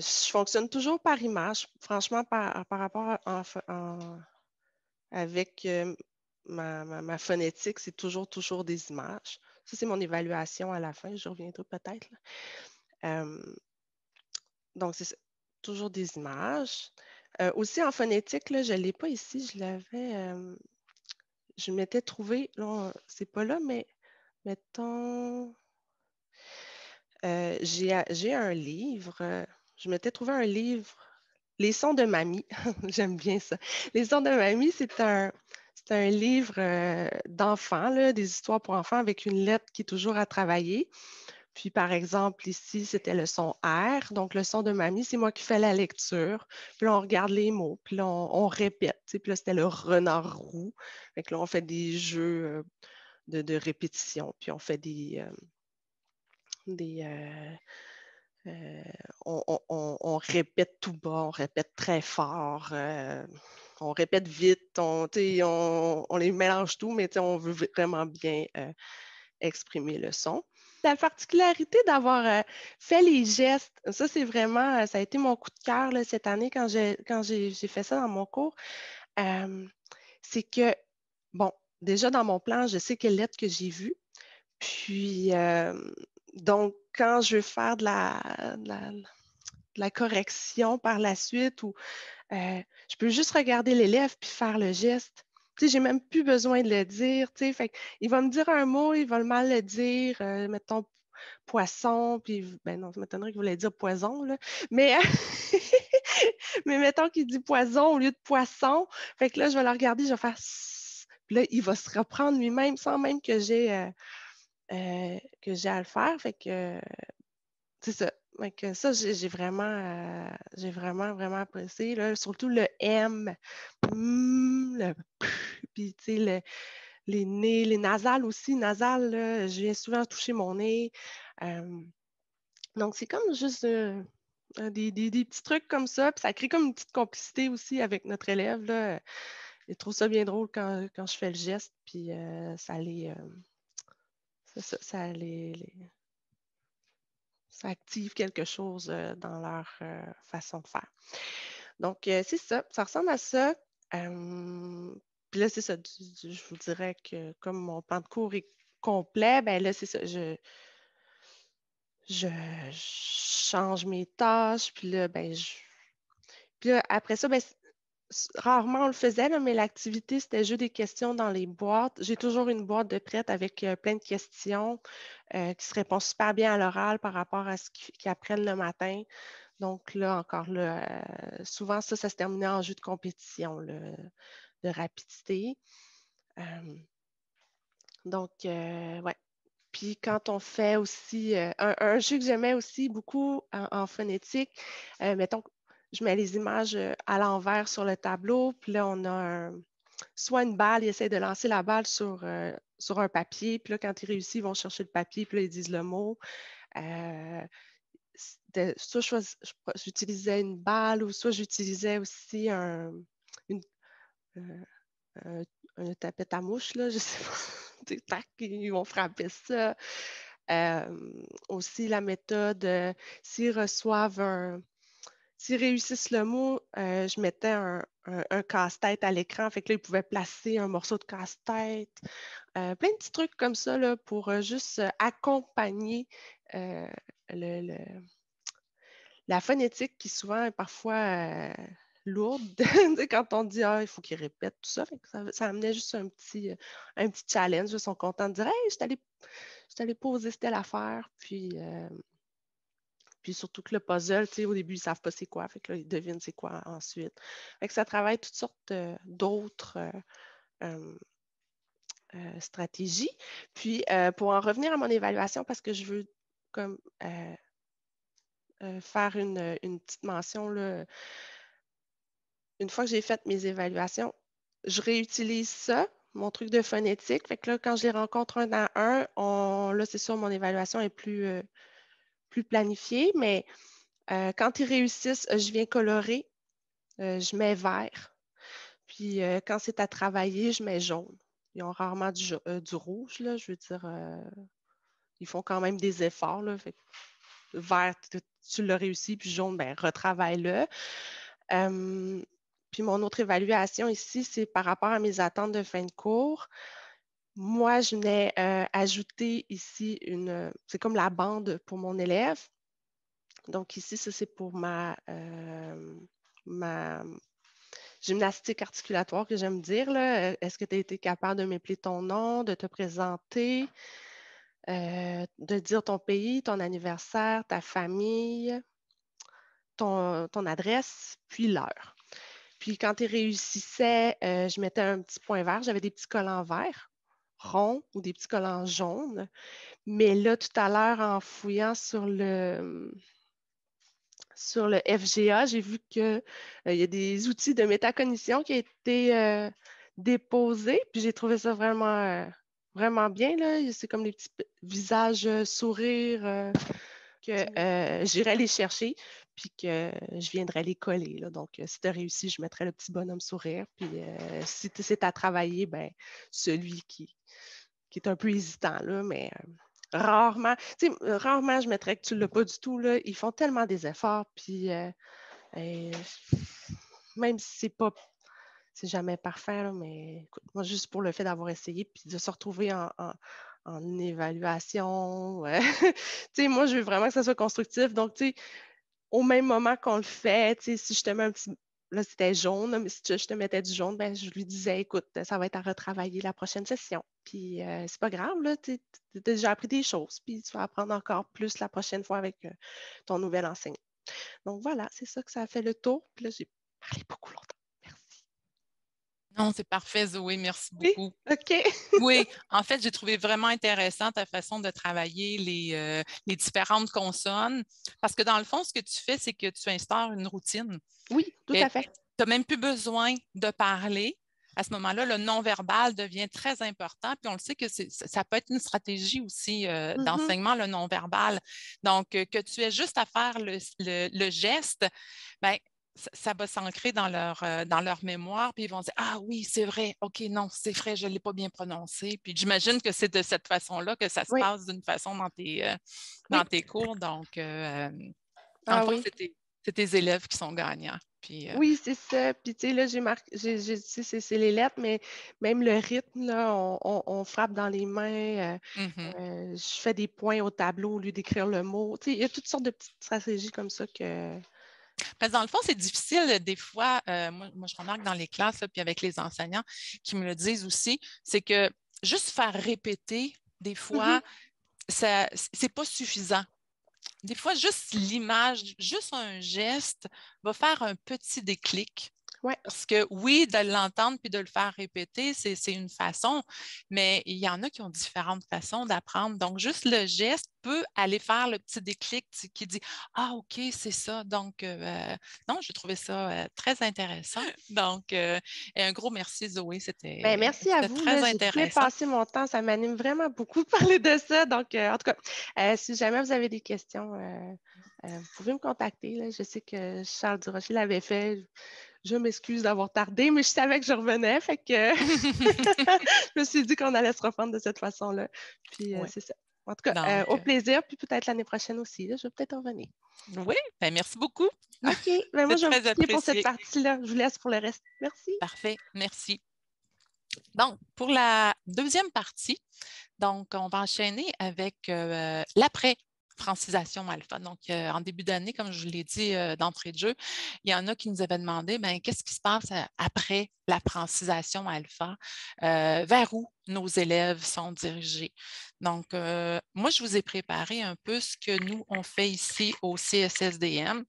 je fonctionne toujours par image, franchement, par, par rapport avec ma, phonétique, c'est toujours, toujours des images. Ça, c'est mon évaluation à la fin, je reviendrai peut-être. donc, c'est toujours des images. Euh, aussi, en phonétique, je ne l'ai pas ici, je l'avais, je m'étais trouvé, c'est pas là, mais mettons, euh, j'ai un livre, je m'étais trouvé un livre, Les sons de mamie, j'aime bien ça. Les sons de mamie, c'est un, un livre euh, d'enfants, des histoires pour enfants avec une lettre qui est toujours à travailler. Puis, par exemple, ici, c'était le son R. Donc, le son de mamie, c'est moi qui fais la lecture. Puis là, on regarde les mots, puis là, on, répète. Puis là, c'était le renard roux. Fait là, on fait des jeux. Euh, de, répétition. Puis on fait des. Euh, euh, euh, on, répète tout bas, on répète très fort, on répète vite, on, on, les mélange tout, mais on veut vraiment bien exprimer le son. La particularité d'avoir fait les gestes, ça c'est vraiment, ça a été mon coup de cœur cette année quand j'ai, quand j'ai, fait ça dans mon cours, c'est que, bon, déjà dans mon plan, je sais quelle lettre que j'ai vue. Puis, euh, donc, quand je veux faire de la, correction par la suite, ou euh, je peux juste regarder l'élève puis faire le geste. Tu sais, j'ai même plus besoin de le dire. Tu sais, fait, il va me dire un mot, il va mal le dire, euh, mettons poisson, puis ben non, ça m'étonnerait qu'il voulait dire poison, là. Mais, mais mettons qu'il dit poison au lieu de poisson. Fait que là, je vais le regarder, je vais faire là, il va se reprendre lui-même sans même euh, euh, que j'ai à le faire. Fait que c'est ça. Fait que ça, j'ai vraiment, euh, vraiment, vraiment apprécié. Surtout le M, mm, puis tu sais, les nez, les nasales aussi. Nasales, je viens souvent toucher mon nez. donc, c'est comme juste. Des, des, petits trucs comme ça, puis ça crée comme une petite complicité aussi avec notre élève. Là ils trouvent ça bien drôle quand, je fais le geste, puis euh, ça les. Euh, ça, les, ça active quelque chose euh, dans leur façon de faire. Donc, c'est ça. Ça ressemble à ça. puis là, c'est ça. je vous dirais que comme mon plan de cours est complet, ben là, c'est ça. Je, change mes tâches. Puis là, ben, je, puis là, après ça, ben, rarement on le faisait, mais l'activité, c'était juste des questions dans les boîtes. J'ai toujours une boîte de prête avec euh, plein de questions euh, qui se répondent super bien à l'oral par rapport à ce qu'ils apprennent le matin. Donc là, encore là, euh, souvent ça, ça se terminait en jeu de compétition, de rapidité. donc, ouais. Puis quand on fait aussi un, jeu que j'aimais aussi beaucoup en, en phonétique, mettons je mets les images euh, à l'envers sur le tableau, puis là, on a soit une balle, ils essaient de lancer la balle sur, euh, sur un papier, puis là, quand ils réussissent, ils vont chercher le papier, puis là, ils disent le mot. Euh, soit j'utilisais une balle ou soit j'utilisais aussi un, une, tapette à mouche, là, je sais pas. ils vont frapper ça. aussi, la méthode, s'ils reçoivent un, S'ils réussissent le mot, euh, je mettais un, casse-tête à l'écran. Fait que là, ils pouvaient placer un morceau de casse-tête. Euh, plein de petits trucs comme ça pour euh, juste accompagner la phonétique qui souvent est parfois lourde quand on dit ah, il faut qu'ils répètent tout ça, ça. amenait juste un petit, un petit challenge. Ils sont contents de dire Hey, je suis allée, poser cette affaire. Puis puis surtout que le puzzle, au début, ils ne savent pas c'est quoi. Fait que ils devinent c'est quoi ensuite. Fait ça travaille toutes sortes euh, d'autres euh, euh, stratégies. Puis pour en revenir à mon évaluation, parce que je veux comme faire une, une, petite mention une fois que j'ai fait mes évaluations, je réutilise ça, mon truc de phonétique. Fait là, quand je les rencontre un à un, là, c'est sûr, mon évaluation est plus, plus planifié, mais euh, quand ils réussissent, euh, je viens colorer, euh, je mets vert. Puis quand c'est à travailler, je mets jaune. Ils ont rarement du, rouge, là, je veux dire, ils font quand même des efforts. Là, vert, tu, l'as réussi, puis jaune, ben, retravaille-le. puis mon autre évaluation ici, c'est par rapport à mes attentes de fin de cours moi, je venais ajouté euh, ajouter ici une, euh, c'est comme la bande pour mon élève. Donc ici, ça c'est pour ma, euh, gymnastique articulatoire que j'aime dire. Est-ce que tu as été capable de m'appeler ton nom, de te présenter, de dire ton pays, ton anniversaire, ta famille, ton, adresse, puis l'heure. Puis quand tu réussissais, je mettais un petit point vert, j'avais des petits collants verts ronds ou des petits collants jaunes. Mais là, tout à l'heure, en fouillant sur le, sur le FGA, j'ai vu qu'il euh, y a des outils de métacognition qui ont été euh, déposés. Puis j'ai trouvé ça vraiment, euh, vraiment bien. C'est comme des petits visages sourires que mmh. j'irai les chercher puis que je viendrai les coller. Donc, euh, si tu as réussi, je mettrai le petit bonhomme sourire. Puis euh, si si c'est à travailler, ben, celui qui, qui est un peu hésitant, là, mais euh, tu rarement, rarement je mettrais que tu ne l'as pas du tout. Là. Ils font tellement des efforts, puis même si c'est pas c'est jamais parfait, là, mais écoute, moi, juste pour le fait d'avoir essayé, puis de se retrouver en, évaluation, tu sais, moi, je veux vraiment que ça soit constructif. Donc, tu au même moment qu'on le fait, si je te mets un petit. Là, c'était jaune, mais si je te mettais du jaune, ben, je lui disais, écoute, ça va être à retravailler la prochaine session. Puis, euh, c'est pas grave, là, tu as déjà appris des choses, puis tu vas apprendre encore plus la prochaine fois avec euh, ton nouvel enseignant. Donc, voilà, c'est ça que ça a fait le tour. Puis là, j'ai parlé beaucoup longtemps. Non, c'est parfait, Zoé, merci beaucoup. Oui? OK. oui, en fait, j'ai trouvé vraiment intéressant ta façon de travailler euh, les, différentes consonnes, parce que dans le fond, ce que tu fais, c'est que tu instaures une routine. Oui, tout à fait. Tu n'as même plus besoin de parler. À ce moment-là, le non-verbal devient très important. Puis on le sait que ça peut être une stratégie aussi euh, mmh d'enseignement, le non-verbal. Donc, euh, que tu aies juste à faire le, le geste, bien, ça, va s'ancrer dans leur, euh, dans leur mémoire, puis ils vont dire Ah oui, c'est vrai, OK, non, c'est vrai, je ne l'ai pas bien prononcé. Puis j'imagine que c'est de cette façon-là que ça se passe d'une façon dans tes, euh, dans tes cours. Donc, euh, en fait, ah c'est tes, élèves qui sont gagnants. Puis, oui, c'est ça. Puis, tu sais, là, j'ai marqué, c'est les lettres, mais même le rythme, là, on, frappe dans les mains. Mm-hmm. je fais des points au tableau au lieu d'écrire le mot. Tu sais, il y a toutes sortes de petites stratégies comme ça que. Parce dans le fond, c'est difficile euh, des fois, euh, moi, je remarque dans les classes, puis avec les enseignants qui me le disent aussi, c'est que juste faire répéter, des fois, mm-hmm. ce n'est c'est pas suffisant. Des fois, juste l'image, juste un geste va faire un petit déclic Ouais. Parce que oui, de l'entendre puis de le faire répéter, c'est une façon, mais il y en a qui ont différentes façons d'apprendre. Donc, juste le geste peut aller faire le petit déclic qui dit Ah, OK, c'est ça. Donc, euh, non, j'ai trouvé ça euh, très intéressant. Donc, euh, et un gros merci, Zoé. C'était ben, Merci à vous. Très là, mon temps. Ça m'anime vraiment beaucoup de parler de ça. Donc, en tout cas, si jamais vous avez des questions, vous pouvez me contacter. Je sais que Charles Durocher l'avait fait. Je m'excuse d'avoir tardé, mais je savais que je revenais, fait que je me suis dit qu'on allait se refendre de cette façon-là. Puis euh, c'est ça. En tout cas, euh, au euh, plaisir, puis peut-être l'année prochaine aussi, je vais peut-être revenir. Oui, ben merci beaucoup. OK, ben moi je vais pour cette partie-là. Je vous laisse pour le reste. Merci. Parfait, merci. Donc, pour la deuxième partie, donc, on va enchaîner avec l'après francisation alpha. Donc, euh, en début d'année, comme je vous l'ai dit euh, d'entrée de jeu, il y en a qui nous avaient demandé ben, qu'est-ce qui se passe euh, après la francisation alpha Vers où nos élèves sont dirigés Donc, moi, je vous ai préparé un peu ce que nous, on fait ici au CSSDM.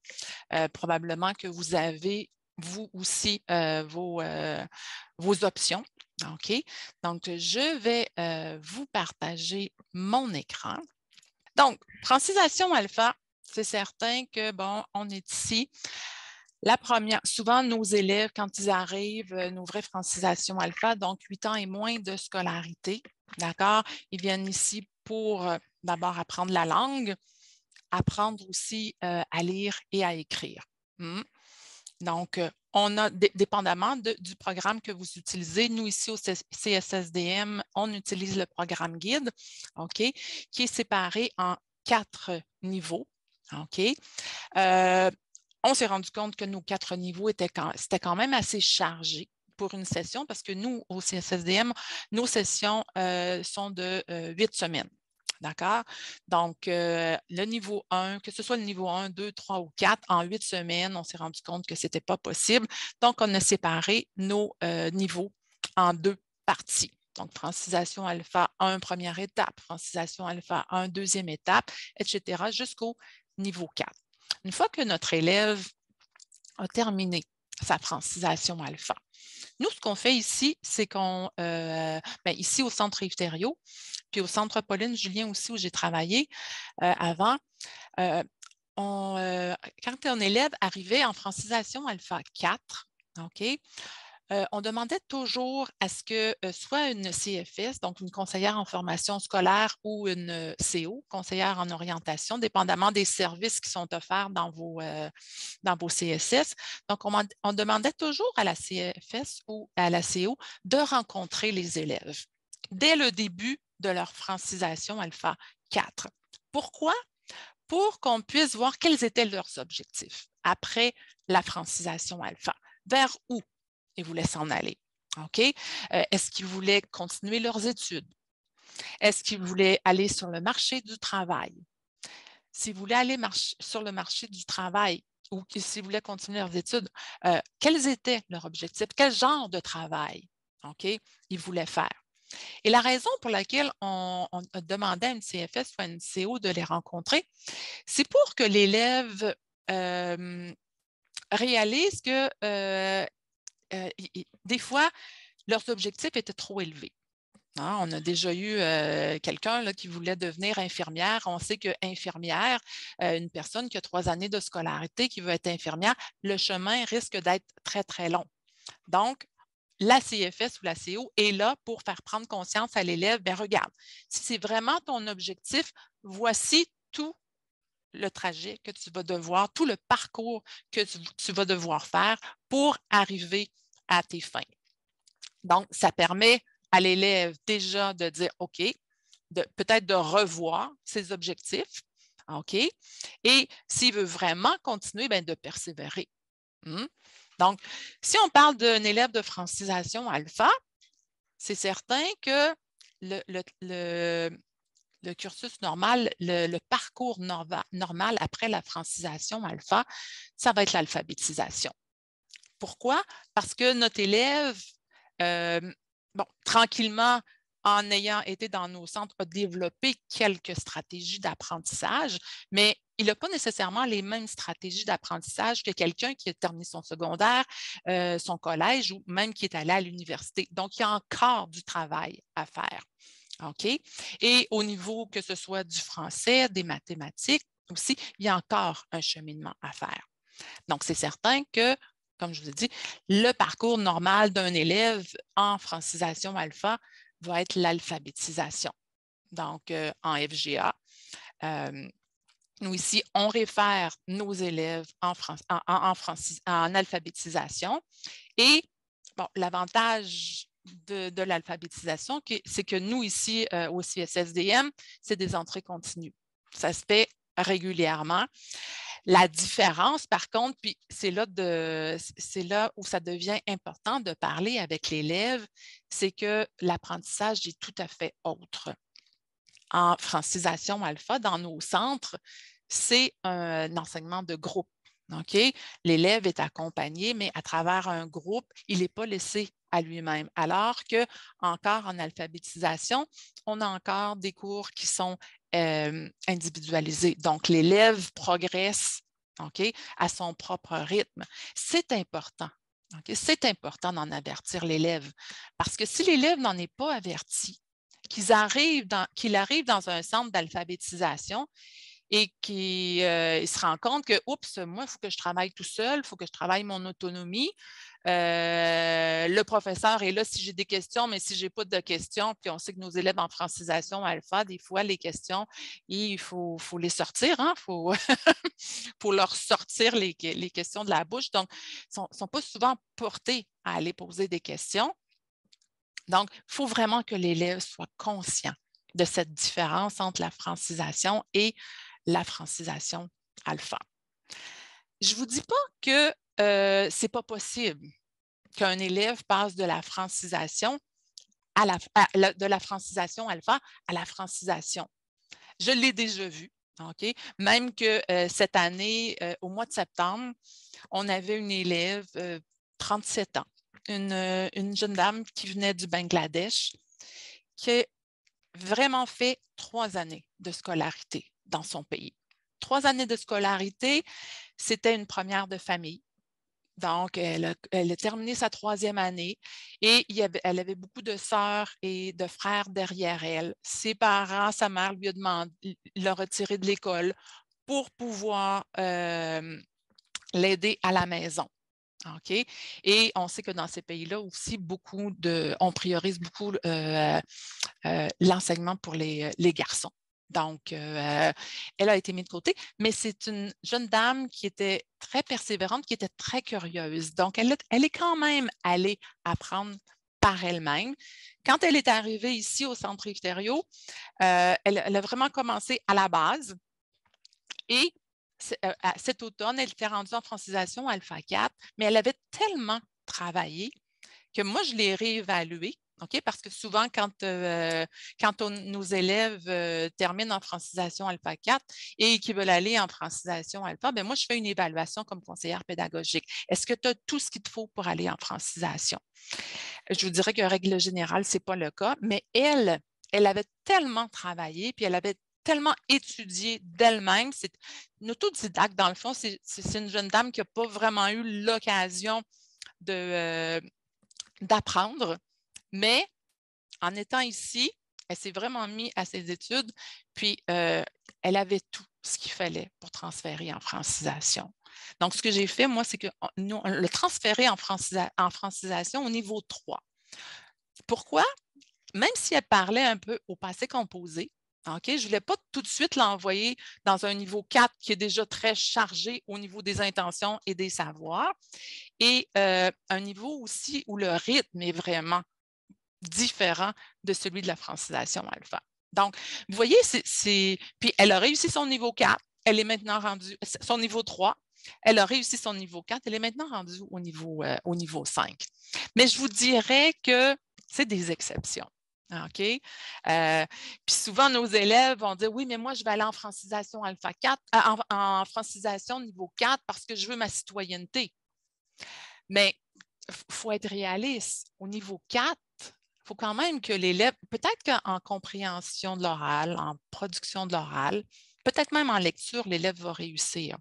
probablement que vous avez, vous aussi, vos, vos options. OK? Donc, je vais vous partager mon écran. Donc, francisation alpha, c'est certain que, bon, on est ici. La première, souvent nos élèves, quand ils arrivent, euh, nos vraies francisations alpha, donc 8 ans et moins de scolarité, d'accord? Ils viennent ici pour euh, d'abord apprendre la langue, apprendre aussi euh, à lire et à écrire. Hmm? Donc, euh, on a, dépendamment du programme que vous utilisez, nous ici au CSSDM, on utilise le programme guide, OK, qui est séparé en quatre niveaux. OK. Euh, on s'est rendu compte que nos quatre niveaux étaient quand, c'était quand même assez chargé pour une session parce que nous, au CSSDM, nos sessions euh, sont de huit semaines. D'accord? Donc, euh, le niveau 1, que ce soit le niveau 1, 2, 3 ou 4, en huit semaines, on s'est rendu compte que ce n'était pas possible. Donc, on a séparé nos euh, niveaux en deux parties. Donc, francisation alpha 1, première étape, francisation alpha 1, deuxième étape, etc., jusqu'au niveau 4. Une fois que notre élève a terminé sa francisation alpha, nous, ce qu'on fait ici, c'est qu'on, euh, ben, ici au centre Yves puis au Centre Pauline Julien aussi, où j'ai travaillé euh, avant, euh, euh, quand un élève arrivait en francisation alpha 4, OK, on demandait toujours à ce que soit une CFS, donc une conseillère en formation scolaire ou une CO, conseillère en orientation, dépendamment des services qui sont offerts dans vos, dans vos CSS. Donc, on demandait toujours à la CFS ou à la CO de rencontrer les élèves dès le début de leur francisation alpha 4. Pourquoi? Pour qu'on puisse voir quels étaient leurs objectifs après la francisation alpha. Vers où ils voulaient s'en aller? OK? Euh, est-ce qu'ils voulaient continuer leurs études? Est-ce qu'ils voulaient aller sur le marché du travail? S'ils voulaient aller sur le marché du travail ou s'ils voulaient continuer leurs études, euh, quels étaient leurs objectifs? Quel genre de travail OK, ils voulaient faire? Et la raison pour laquelle on, demandait à une CFS ou à une CO de les rencontrer, c'est pour que l'élève euh, réalise que euh, euh, des fois, leurs objectifs étaient trop élevés. Hein, on a déjà eu quelqu'un qui voulait devenir infirmière. On sait que infirmière, une personne qui a trois années de scolarité, qui veut être infirmière, le chemin risque d'être très, très long. Donc, la CFS ou la CO est là pour faire prendre conscience à l'élève, ben regarde, si c'est vraiment ton objectif, voici tout le trajet que tu vas devoir, tout le parcours que tu, vas devoir faire pour arriver à tes fins. Donc, ça permet à l'élève déjà de dire, OK, peut-être de revoir ses objectifs, OK, et s'il veut vraiment continuer, ben, de persévérer. Hmm? Donc, si on parle d'un élève de francisation alpha, c'est certain que le, cursus normal, le, parcours normal après la francisation alpha, ça va être l'alphabétisation. Pourquoi? Parce que notre élève, euh, bon, tranquillement, en ayant été dans nos centres, a développé quelques stratégies d'apprentissage, mais il n'a pas nécessairement les mêmes stratégies d'apprentissage que quelqu'un qui a terminé son secondaire, euh, son collège ou même qui est allé à l'université. Donc, il y a encore du travail à faire. OK? Et au niveau que ce soit du français, des mathématiques aussi, il y a encore un cheminement à faire. Donc, c'est certain que comme je vous ai dit, le parcours normal d'un élève en francisation alpha, va être l'alphabétisation, donc euh, en FGA. Euh, nous, ici, on réfère nos élèves en, en, alphabétisation. Et l'avantage de, l'alphabétisation, c'est que nous, ici, euh, au CSSDM, c'est des entrées continues. Ça se fait régulièrement. La différence, par contre, puis c'est là, où ça devient important de parler avec l'élève, c'est que l'apprentissage est tout à fait autre. En francisation alpha, dans nos centres, c'est un enseignement de groupe. L'élève est accompagné, mais à travers un groupe, il n'est pas laissé à lui-même. Alors que encore en alphabétisation, on a encore des cours qui sont euh, individualisée. Donc, l'élève progresse à son propre rythme. C'est important. C'est important d'en avertir l'élève parce que si l'élève n'en est pas averti, qu'il arrive, arrive dans un centre d'alphabétisation, et qu'il euh, se rend compte que, oups, moi, il faut que je travaille tout seul, il faut que je travaille mon autonomie, euh, le professeur est là si j'ai des questions, mais si je n'ai pas de questions, puis on sait que nos élèves en francisation alpha, des fois, les questions, il faut, les sortir, il hein, faut leur sortir les, questions de la bouche. Donc, ils ne sont, sont pas souvent portés à aller poser des questions. Donc, il faut vraiment que l'élève soit conscient de cette différence entre la francisation et la francisation alpha. Je ne vous dis pas que ce euh, c'est pas possible qu'un élève passe de la francisation à la, de la francisation alpha à la francisation. Je l'ai déjà vu. ok. Même que euh, cette année, euh, au mois de septembre, on avait une élève, 37 ans, une, une jeune dame qui venait du Bangladesh, qui a vraiment fait trois années de scolarité dans son pays trois années de scolarité, c'était une première de famille. Donc, elle a, terminé sa troisième année et elle avait beaucoup de sœurs et de frères derrière elle. Ses parents, sa mère lui a demandé, l'a retiré de l'école pour pouvoir euh, l'aider à la maison. OK? Et on sait que dans ces pays-là aussi, beaucoup de, on priorise beaucoup euh, euh, l'enseignement pour les garçons. Donc, euh, euh, elle a été mise de côté, mais c'est une jeune dame qui était très persévérante, qui était très curieuse. Donc, elle, elle est quand même allée apprendre par elle-même. Quand elle est arrivée ici au centre extérieur, elle, a vraiment commencé à la base. Et euh, cet automne, elle était rendue en francisation Alpha 4, mais elle avait tellement travaillé que moi, je l'ai réévaluée parce que souvent, quand, euh, on, nos élèves euh, terminent en francisation alpha 4 et qu'ils veulent aller en francisation alpha, bien, moi, je fais une évaluation comme conseillère pédagogique. Est-ce que tu as tout ce qu'il te faut pour aller en francisation? Je vous dirais que, règle générale, ce n'est pas le cas, mais elle, elle avait tellement travaillé, puis elle avait tellement étudié d'elle-même. C'est une autodidacte, dans le fond. C'est une jeune dame qui n'a pas vraiment eu l'occasion de... Euh, d'apprendre mais en étant ici, elle s'est vraiment mise à ses études, puis euh, elle avait tout ce qu'il fallait pour transférer en francisation. Donc, ce que j'ai fait, moi, c'est que nous, le transférer en, francisation au niveau 3. Pourquoi? Même si elle parlait un peu au passé composé, je ne voulais pas tout de suite l'envoyer dans un niveau 4 qui est déjà très chargé au niveau des intentions et des savoirs, et euh, un niveau aussi où le rythme est vraiment différent de celui de la francisation alpha. Donc, vous voyez, c'est. Puis elle a réussi son niveau 4, elle est maintenant rendue. Son niveau 3, elle a réussi son niveau 4, elle est maintenant rendue au niveau, euh, au niveau 5. Mais je vous dirais que c'est des exceptions. OK? Euh, puis souvent, nos élèves vont dire Oui, mais moi, je vais aller en francisation alpha 4, euh, en, en francisation niveau 4 parce que je veux ma citoyenneté. Mais il faut être réaliste. Au niveau 4, il faut quand même que l'élève, peut-être qu'en compréhension de l'oral, en production de l'oral, peut-être même en lecture, l'élève va réussir.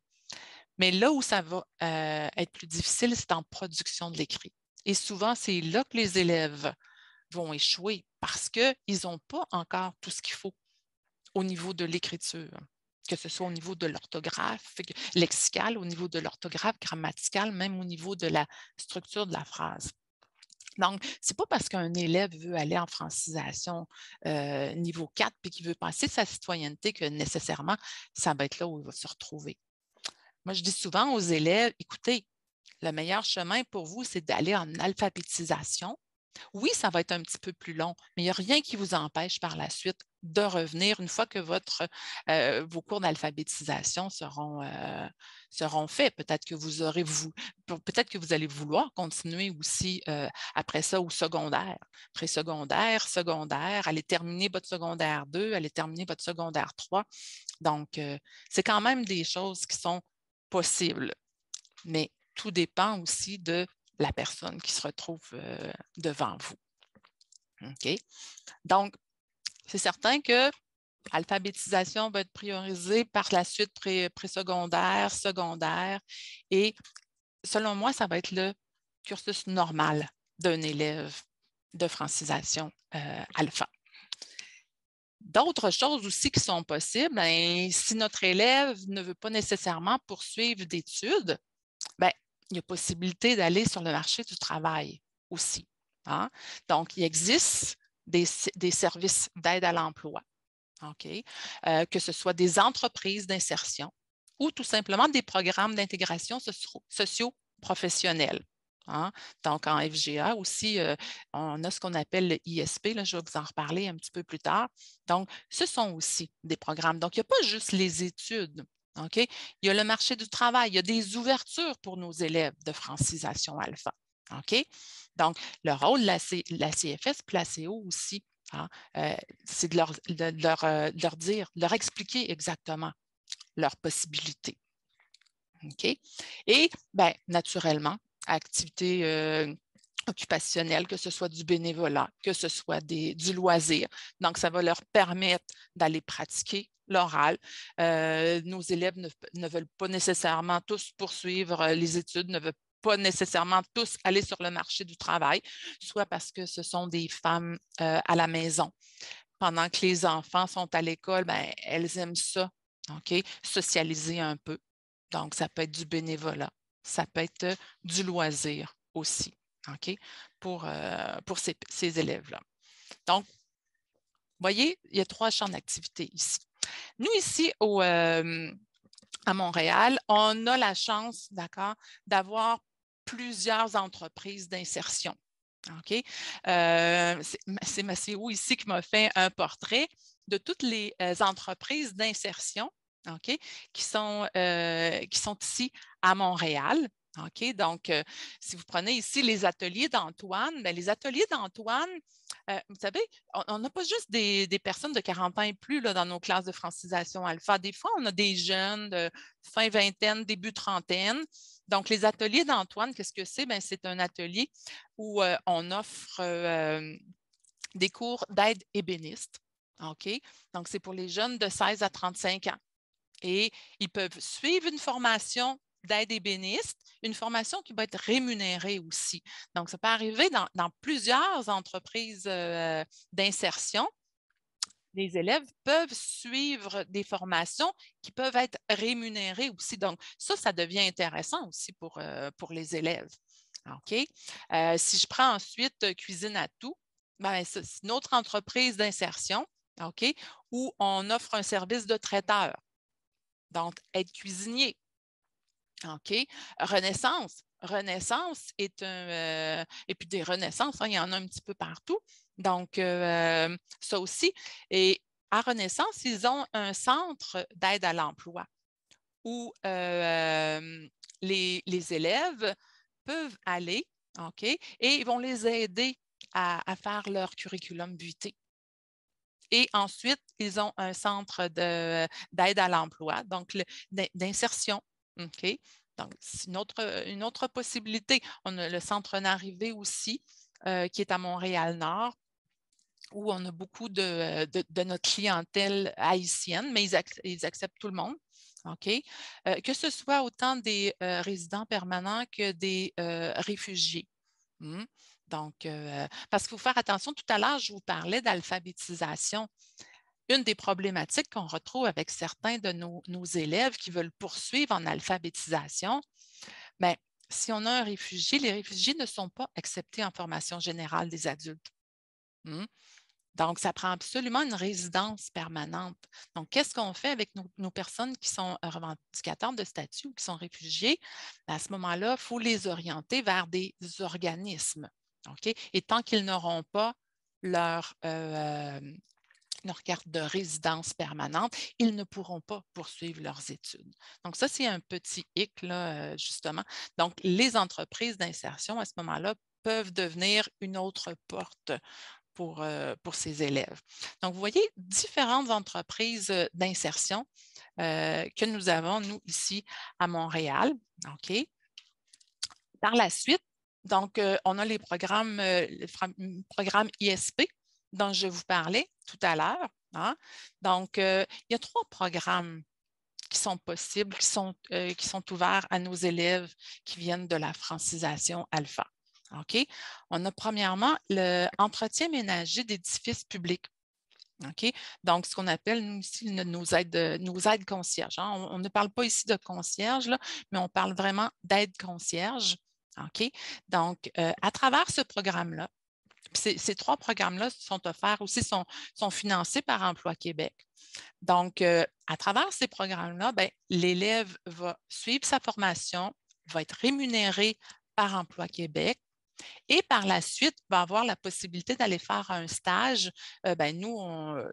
Mais là où ça va euh, être plus difficile, c'est en production de l'écrit. Et souvent, c'est là que les élèves vont échouer parce qu'ils n'ont pas encore tout ce qu'il faut au niveau de l'écriture, que ce soit au niveau de l'orthographe lexicale, au niveau de l'orthographe grammaticale, même au niveau de la structure de la phrase. Donc, n'est pas parce qu'un élève veut aller en francisation euh, niveau 4 puis qu'il veut passer sa citoyenneté que nécessairement, ça va être là où il va se retrouver. Moi, je dis souvent aux élèves, écoutez, le meilleur chemin pour vous, c'est d'aller en alphabétisation oui, ça va être un petit peu plus long, mais il n'y a rien qui vous empêche par la suite de revenir une fois que euh, vos cours d'alphabétisation seront, euh, seront faits. Peut-être que vous aurez peut-être que vous allez vouloir continuer aussi euh, après ça au secondaire, pré-secondaire, secondaire, aller terminer votre secondaire 2, aller terminer votre secondaire 3. Donc, c'est quand même des choses qui sont possibles. Mais tout dépend aussi de la personne qui se retrouve euh, devant vous. Donc, c'est certain que l'alphabétisation va être priorisée par la suite pré secondaire, et selon moi, ça va être le cursus normal d'un élève de francisation euh, alpha. D'autres choses aussi qui sont possibles, ben, si notre élève ne veut pas nécessairement poursuivre d'études, ben, il y a possibilité d'aller sur le marché du travail aussi. Hein. Donc, il existe des, services d'aide à l'emploi, euh, que ce soit des entreprises d'insertion ou tout simplement des programmes d'intégration socio-professionnelle. Hein. Donc, en FGA aussi, euh, on a ce qu'on appelle le ISP, là, je vais vous en reparler un petit peu plus tard. Donc, ce sont aussi des programmes. Donc, il n'y a pas juste les études il y a le marché du travail, il y a des ouvertures pour nos élèves de francisation alpha. OK? Donc, le rôle de la, la CFS, Placeo aussi, hein, euh, c'est de leur, euh, dire, leur expliquer exactement leurs possibilités. Et, bien, naturellement, activité euh, occupationnelle, que ce soit du bénévolat, que ce soit du loisir. Donc, ça va leur permettre d'aller pratiquer l'oral. Euh, nos élèves ne, veulent pas nécessairement tous poursuivre euh, les études, ne veulent pas nécessairement tous aller sur le marché du travail, soit parce que ce sont des femmes euh, à la maison. Pendant que les enfants sont à l'école, ben, elles aiment ça, OK? Socialiser un peu. Donc, ça peut être du bénévolat, ça peut être du loisir aussi. OK, pour, euh, ces, élèves-là. Donc, vous voyez, il y a trois champs d'activité ici. Nous, ici, euh, à Montréal, on a la chance, d'avoir plusieurs entreprises d'insertion. Euh, c'est ma ici qui m'a fait un portrait de toutes les entreprises d'insertion qui sont ici à Montréal. OK? Donc, euh, si vous prenez ici les ateliers d'Antoine, ben, les ateliers d'Antoine, euh, vous savez, on n'a pas juste des, personnes de 40 ans et plus dans nos classes de francisation alpha. Des fois, on a des jeunes de fin vingtaine, début trentaine. Donc, les ateliers d'Antoine, qu'est-ce que c'est? Ben, c'est un atelier où euh, on offre des cours d'aide ébéniste. OK? Donc, c'est pour les jeunes de 16 à 35 ans. Et ils peuvent suivre une formation d'aide ébéniste, une formation qui va être rémunérée aussi. Donc, ça peut arriver dans, plusieurs entreprises euh, d'insertion. Les élèves peuvent suivre des formations qui peuvent être rémunérées aussi. Donc, ça, ça devient intéressant aussi pour, euh, les élèves. OK? Euh, si je prends ensuite Cuisine à tout, ben, c'est une autre entreprise d'insertion, OK, où on offre un service de traiteur. Donc, être cuisinier, OK. Renaissance. Renaissance est un. Euh, et puis des renaissances, hein, il y en a un petit peu partout. Donc, euh, euh, ça aussi. Et à Renaissance, ils ont un centre d'aide à l'emploi où les, élèves peuvent aller, OK, et ils vont les aider à, faire leur curriculum buté. Et ensuite, ils ont un centre d'aide à l'emploi, donc d'insertion OK? Donc, c'est une autre, possibilité. On a le centre d'arrivée aussi, euh, qui est à Montréal-Nord, où on a beaucoup de, notre clientèle haïtienne, mais ils, acceptent tout le monde. OK? Euh, que ce soit autant des euh, résidents permanents que des réfugiés. Hmm? Donc, parce qu'il faut faire attention, tout à l'heure, je vous parlais d'alphabétisation une des problématiques qu'on retrouve avec certains de nos, élèves qui veulent poursuivre en alphabétisation, mais ben, si on a un réfugié, les réfugiés ne sont pas acceptés en formation générale des adultes. Hmm? Donc, ça prend absolument une résidence permanente. Donc, qu'est-ce qu'on fait avec nos, personnes qui sont revendicateurs de statut ou qui sont réfugiés? À ce moment-là, il faut les orienter vers des organismes. ok Et tant qu'ils n'auront pas leur, euh, leur carte de résidence permanente, ils ne pourront pas poursuivre leurs études. Donc, ça, c'est un petit hic, euh, justement. Donc, les entreprises d'insertion, à ce moment-là, peuvent devenir une autre porte pour, euh, pour ces élèves. Donc, vous voyez différentes entreprises euh, d'insertion que nous avons, nous, ici à Montréal. OK. Par la suite, donc, on a les programmes, les programmes ISP, dont je vous parlais tout à l'heure. Hein. Donc, euh, il y a trois programmes qui sont possibles, qui sont, euh, qui sont ouverts à nos élèves qui viennent de la francisation alpha. OK? On a premièrement l'entretien entretien ménager d'édifices publics. OK? Donc, ce qu'on appelle nous aussi nos aides, concierges. Hein. On, ne parle pas ici de concierge, là, mais on parle vraiment d'aide concierge. OK? Donc, euh, à travers ce programme-là, ces trois programmes-là sont offerts aussi, sont, financés par Emploi Québec. Donc, euh, à travers ces programmes-là, ben, l'élève va suivre sa formation, va être rémunéré par Emploi Québec et par la suite, va avoir la possibilité d'aller faire un stage. Euh, ben, nous, euh,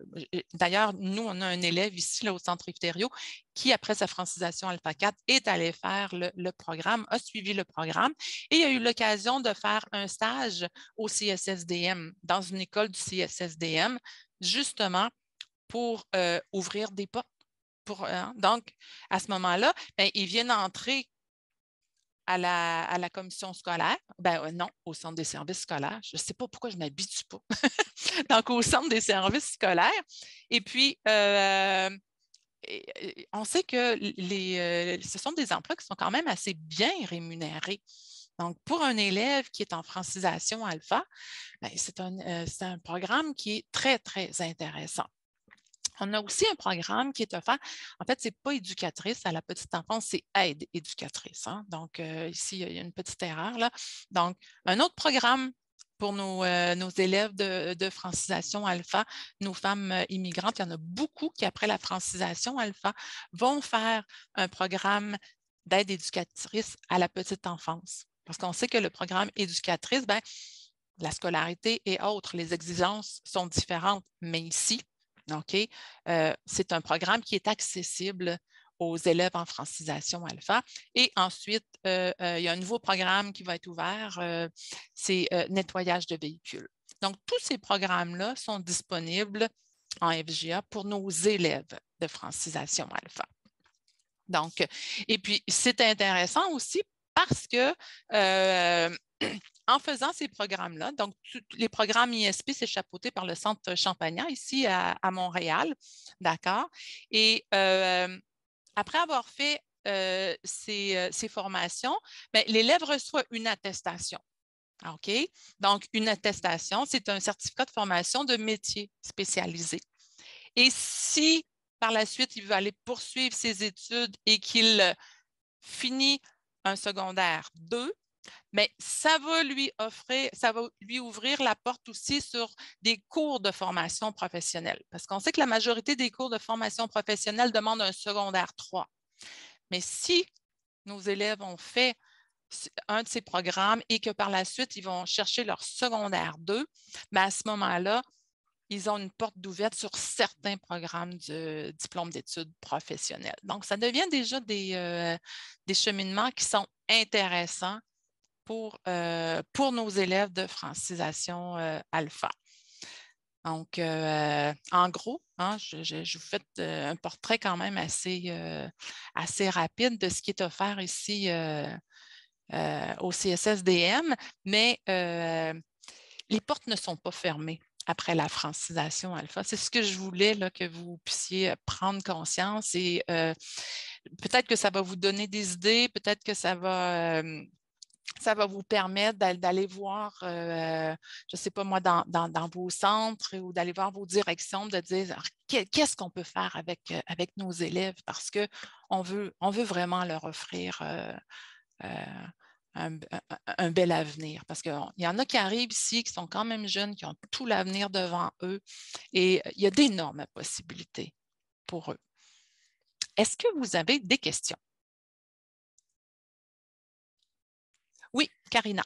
d'ailleurs, nous, on a un élève ici au Centre Utério qui, après sa francisation Alpha 4, est allé faire le, programme, a suivi le programme et a eu l'occasion de faire un stage au CSSDM, dans une école du CSSDM, justement pour euh, ouvrir des portes. Hein. donc, à ce moment-là, ben, ils viennent entrer à la, commission scolaire. Ben euh, non, au centre des services scolaires. Je ne sais pas pourquoi je ne m'habitue pas. Donc, au centre des services scolaires. Et puis, euh, on sait que les, euh, ce sont des emplois qui sont quand même assez bien rémunérés. Donc, pour un élève qui est en francisation alpha, ben, c'est un, un programme qui est très, très intéressant. On a aussi un programme qui est offert. En fait, ce n'est pas éducatrice à la petite enfance, c'est aide éducatrice. Hein. Donc, euh, ici, il y a une petite erreur. Là. Donc, un autre programme pour nos, euh, élèves de, francisation alpha, nos femmes euh, immigrantes, il y en a beaucoup qui, après la francisation alpha, vont faire un programme d'aide éducatrice à la petite enfance. Parce qu'on sait que le programme éducatrice, ben, la scolarité et autres, les exigences sont différentes, mais ici, OK? Euh, c'est un programme qui est accessible aux élèves en francisation alpha. Et ensuite, euh, euh, il y a un nouveau programme qui va être ouvert, c'est nettoyage de véhicules. Donc, tous ces programmes-là sont disponibles en FGA pour nos élèves de francisation alpha. Donc, et puis, c'est intéressant aussi parce que en faisant ces programmes-là, donc tous les programmes ISP, c'est chapeauté par le Centre Champagnat ici à, Montréal, d'accord? Et euh, après avoir fait euh, ces, euh, ces, formations, ben, l'élève reçoit une attestation. OK? Donc, une attestation, c'est un certificat de formation de métier spécialisé. Et si par la suite, il veut aller poursuivre ses études et qu'il finit un secondaire 2, mais ça va lui offrir, ça va lui ouvrir la porte aussi sur des cours de formation professionnelle, parce qu'on sait que la majorité des cours de formation professionnelle demandent un secondaire 3. Mais si nos élèves ont fait un de ces programmes et que par la suite, ils vont chercher leur secondaire 2, ben, à ce moment-là, ils ont une porte d'ouverture sur certains programmes de diplôme d'études professionnelles. Donc, ça devient déjà des euh, cheminements qui sont intéressants pour, euh, pour nos élèves de francisation euh, alpha. Donc, euh, en gros, hein, je, vous fais un portrait quand même assez, assez rapide de ce qui est offert ici au CSSDM, mais les portes ne sont pas fermées après la francisation alpha. C'est ce que je voulais là, que vous puissiez prendre conscience et peut-être que ça va vous donner des idées, peut-être que ça va ça va vous permettre d'aller voir, euh, je ne sais pas moi, dans, vos centres ou d'aller voir vos directions, de dire ah, qu'est-ce qu'on peut faire avec, euh, avec nos élèves parce qu'on veut, on veut vraiment leur offrir euh, un, bel avenir. Parce qu'il y en a qui arrivent ici, qui sont quand même jeunes, qui ont tout l'avenir devant eux et il y a d'énormes possibilités pour eux. Est-ce que vous avez des questions? Oui, Karina.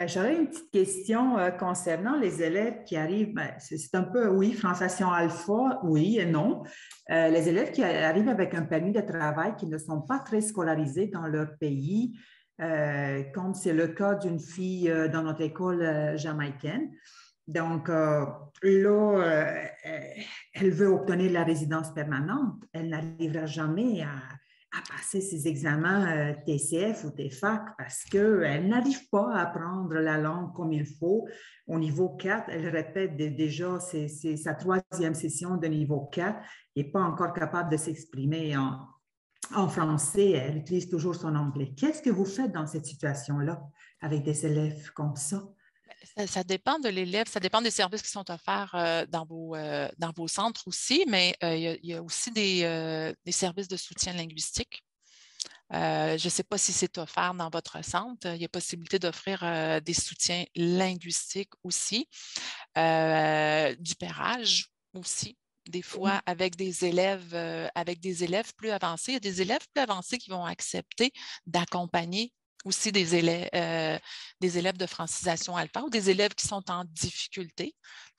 Euh, j'aurais une petite question euh, concernant les élèves qui arrivent, ben, c'est un peu, oui, francisation alpha, oui et non. Euh, les élèves qui arrivent avec un permis de travail qui ne sont pas très scolarisés dans leur pays, comme c'est le cas d'une fille dans notre école jamaïcaine. Donc, là, elle veut obtenir la résidence permanente. Elle n'arrivera jamais à à passer ses examens euh, TCF ou TFAC parce qu'elle euh, n'arrive pas à apprendre la langue comme il faut. Au niveau 4, elle répète déjà sa troisième session de niveau 4 et pas encore capable de s'exprimer en français. Elle utilise toujours son anglais. Qu'est-ce que vous faites dans cette situation-là avec des élèves comme ça? Ça, dépend de l'élève, ça dépend des services qui sont offerts euh, dans, vos, euh, dans vos centres aussi, mais euh, il y, a aussi des, services de soutien linguistique. je ne sais pas si c'est offert dans votre centre. Il y a possibilité d'offrir des soutiens linguistiques aussi, du pérage aussi des fois avec des élèves avec des élèves plus avancés. Il y a des élèves plus avancés qui vont accepter d'accompagner aussi des élèves, euh, des élèves de francisation alpha ou des élèves qui sont en difficulté.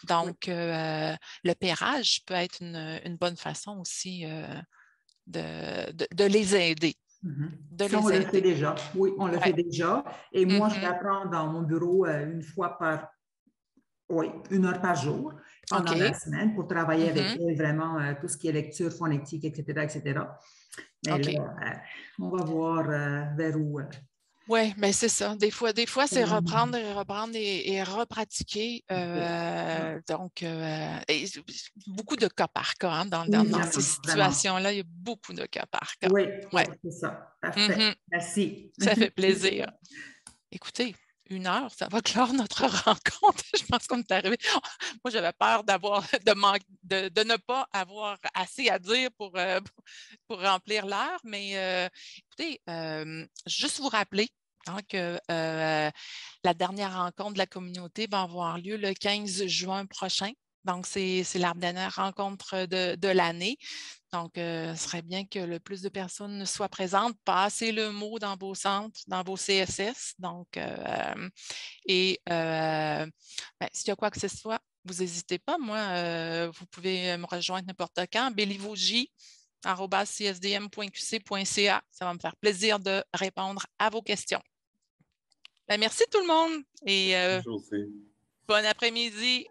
Donc, euh, le pérage peut être une, bonne façon aussi euh, de, les aider. Mm-hmm. on le fait déjà. Oui, on le fait déjà. Et moi, je mm-hmm. l'apprends dans mon bureau une fois par, oui, une heure par jour pendant la semaine pour travailler avec mm-hmm. eux vraiment tout ce qui est lecture, phonétique, etc., etc. Mais on va voir vers où oui, mais c'est ça. Des fois, des fois c'est reprendre et reprendre et, repratiquer. Euh, donc, euh, beaucoup de cas par cas. Hein, dans, ces situations-là, il y a beaucoup de cas par cas. Oui, ouais. c'est ça. Parfait. Mm-hmm. Merci. Ça fait plaisir. Écoutez, une heure, ça va clore notre rencontre. Je pense qu'on est arrivé. Moi, j'avais peur d'avoir de, de, ne pas avoir assez à dire pour, euh, pour remplir l'heure, mais écoutez, juste vous rappeler donc, euh, euh, la dernière rencontre de la communauté va avoir lieu le 15 juin prochain. Donc, c'est la dernière rencontre de, l'année. Donc, euh, ce serait bien que le plus de personnes soient présentes. Passez le mot dans vos centres, dans vos CSS. Donc, et ben, s'il y a quoi que ce soit, vous n'hésitez pas. Moi, vous pouvez me rejoindre n'importe quand. J Ça va me faire plaisir de répondre à vos questions. Ben, merci tout le monde et euh, bon après-midi.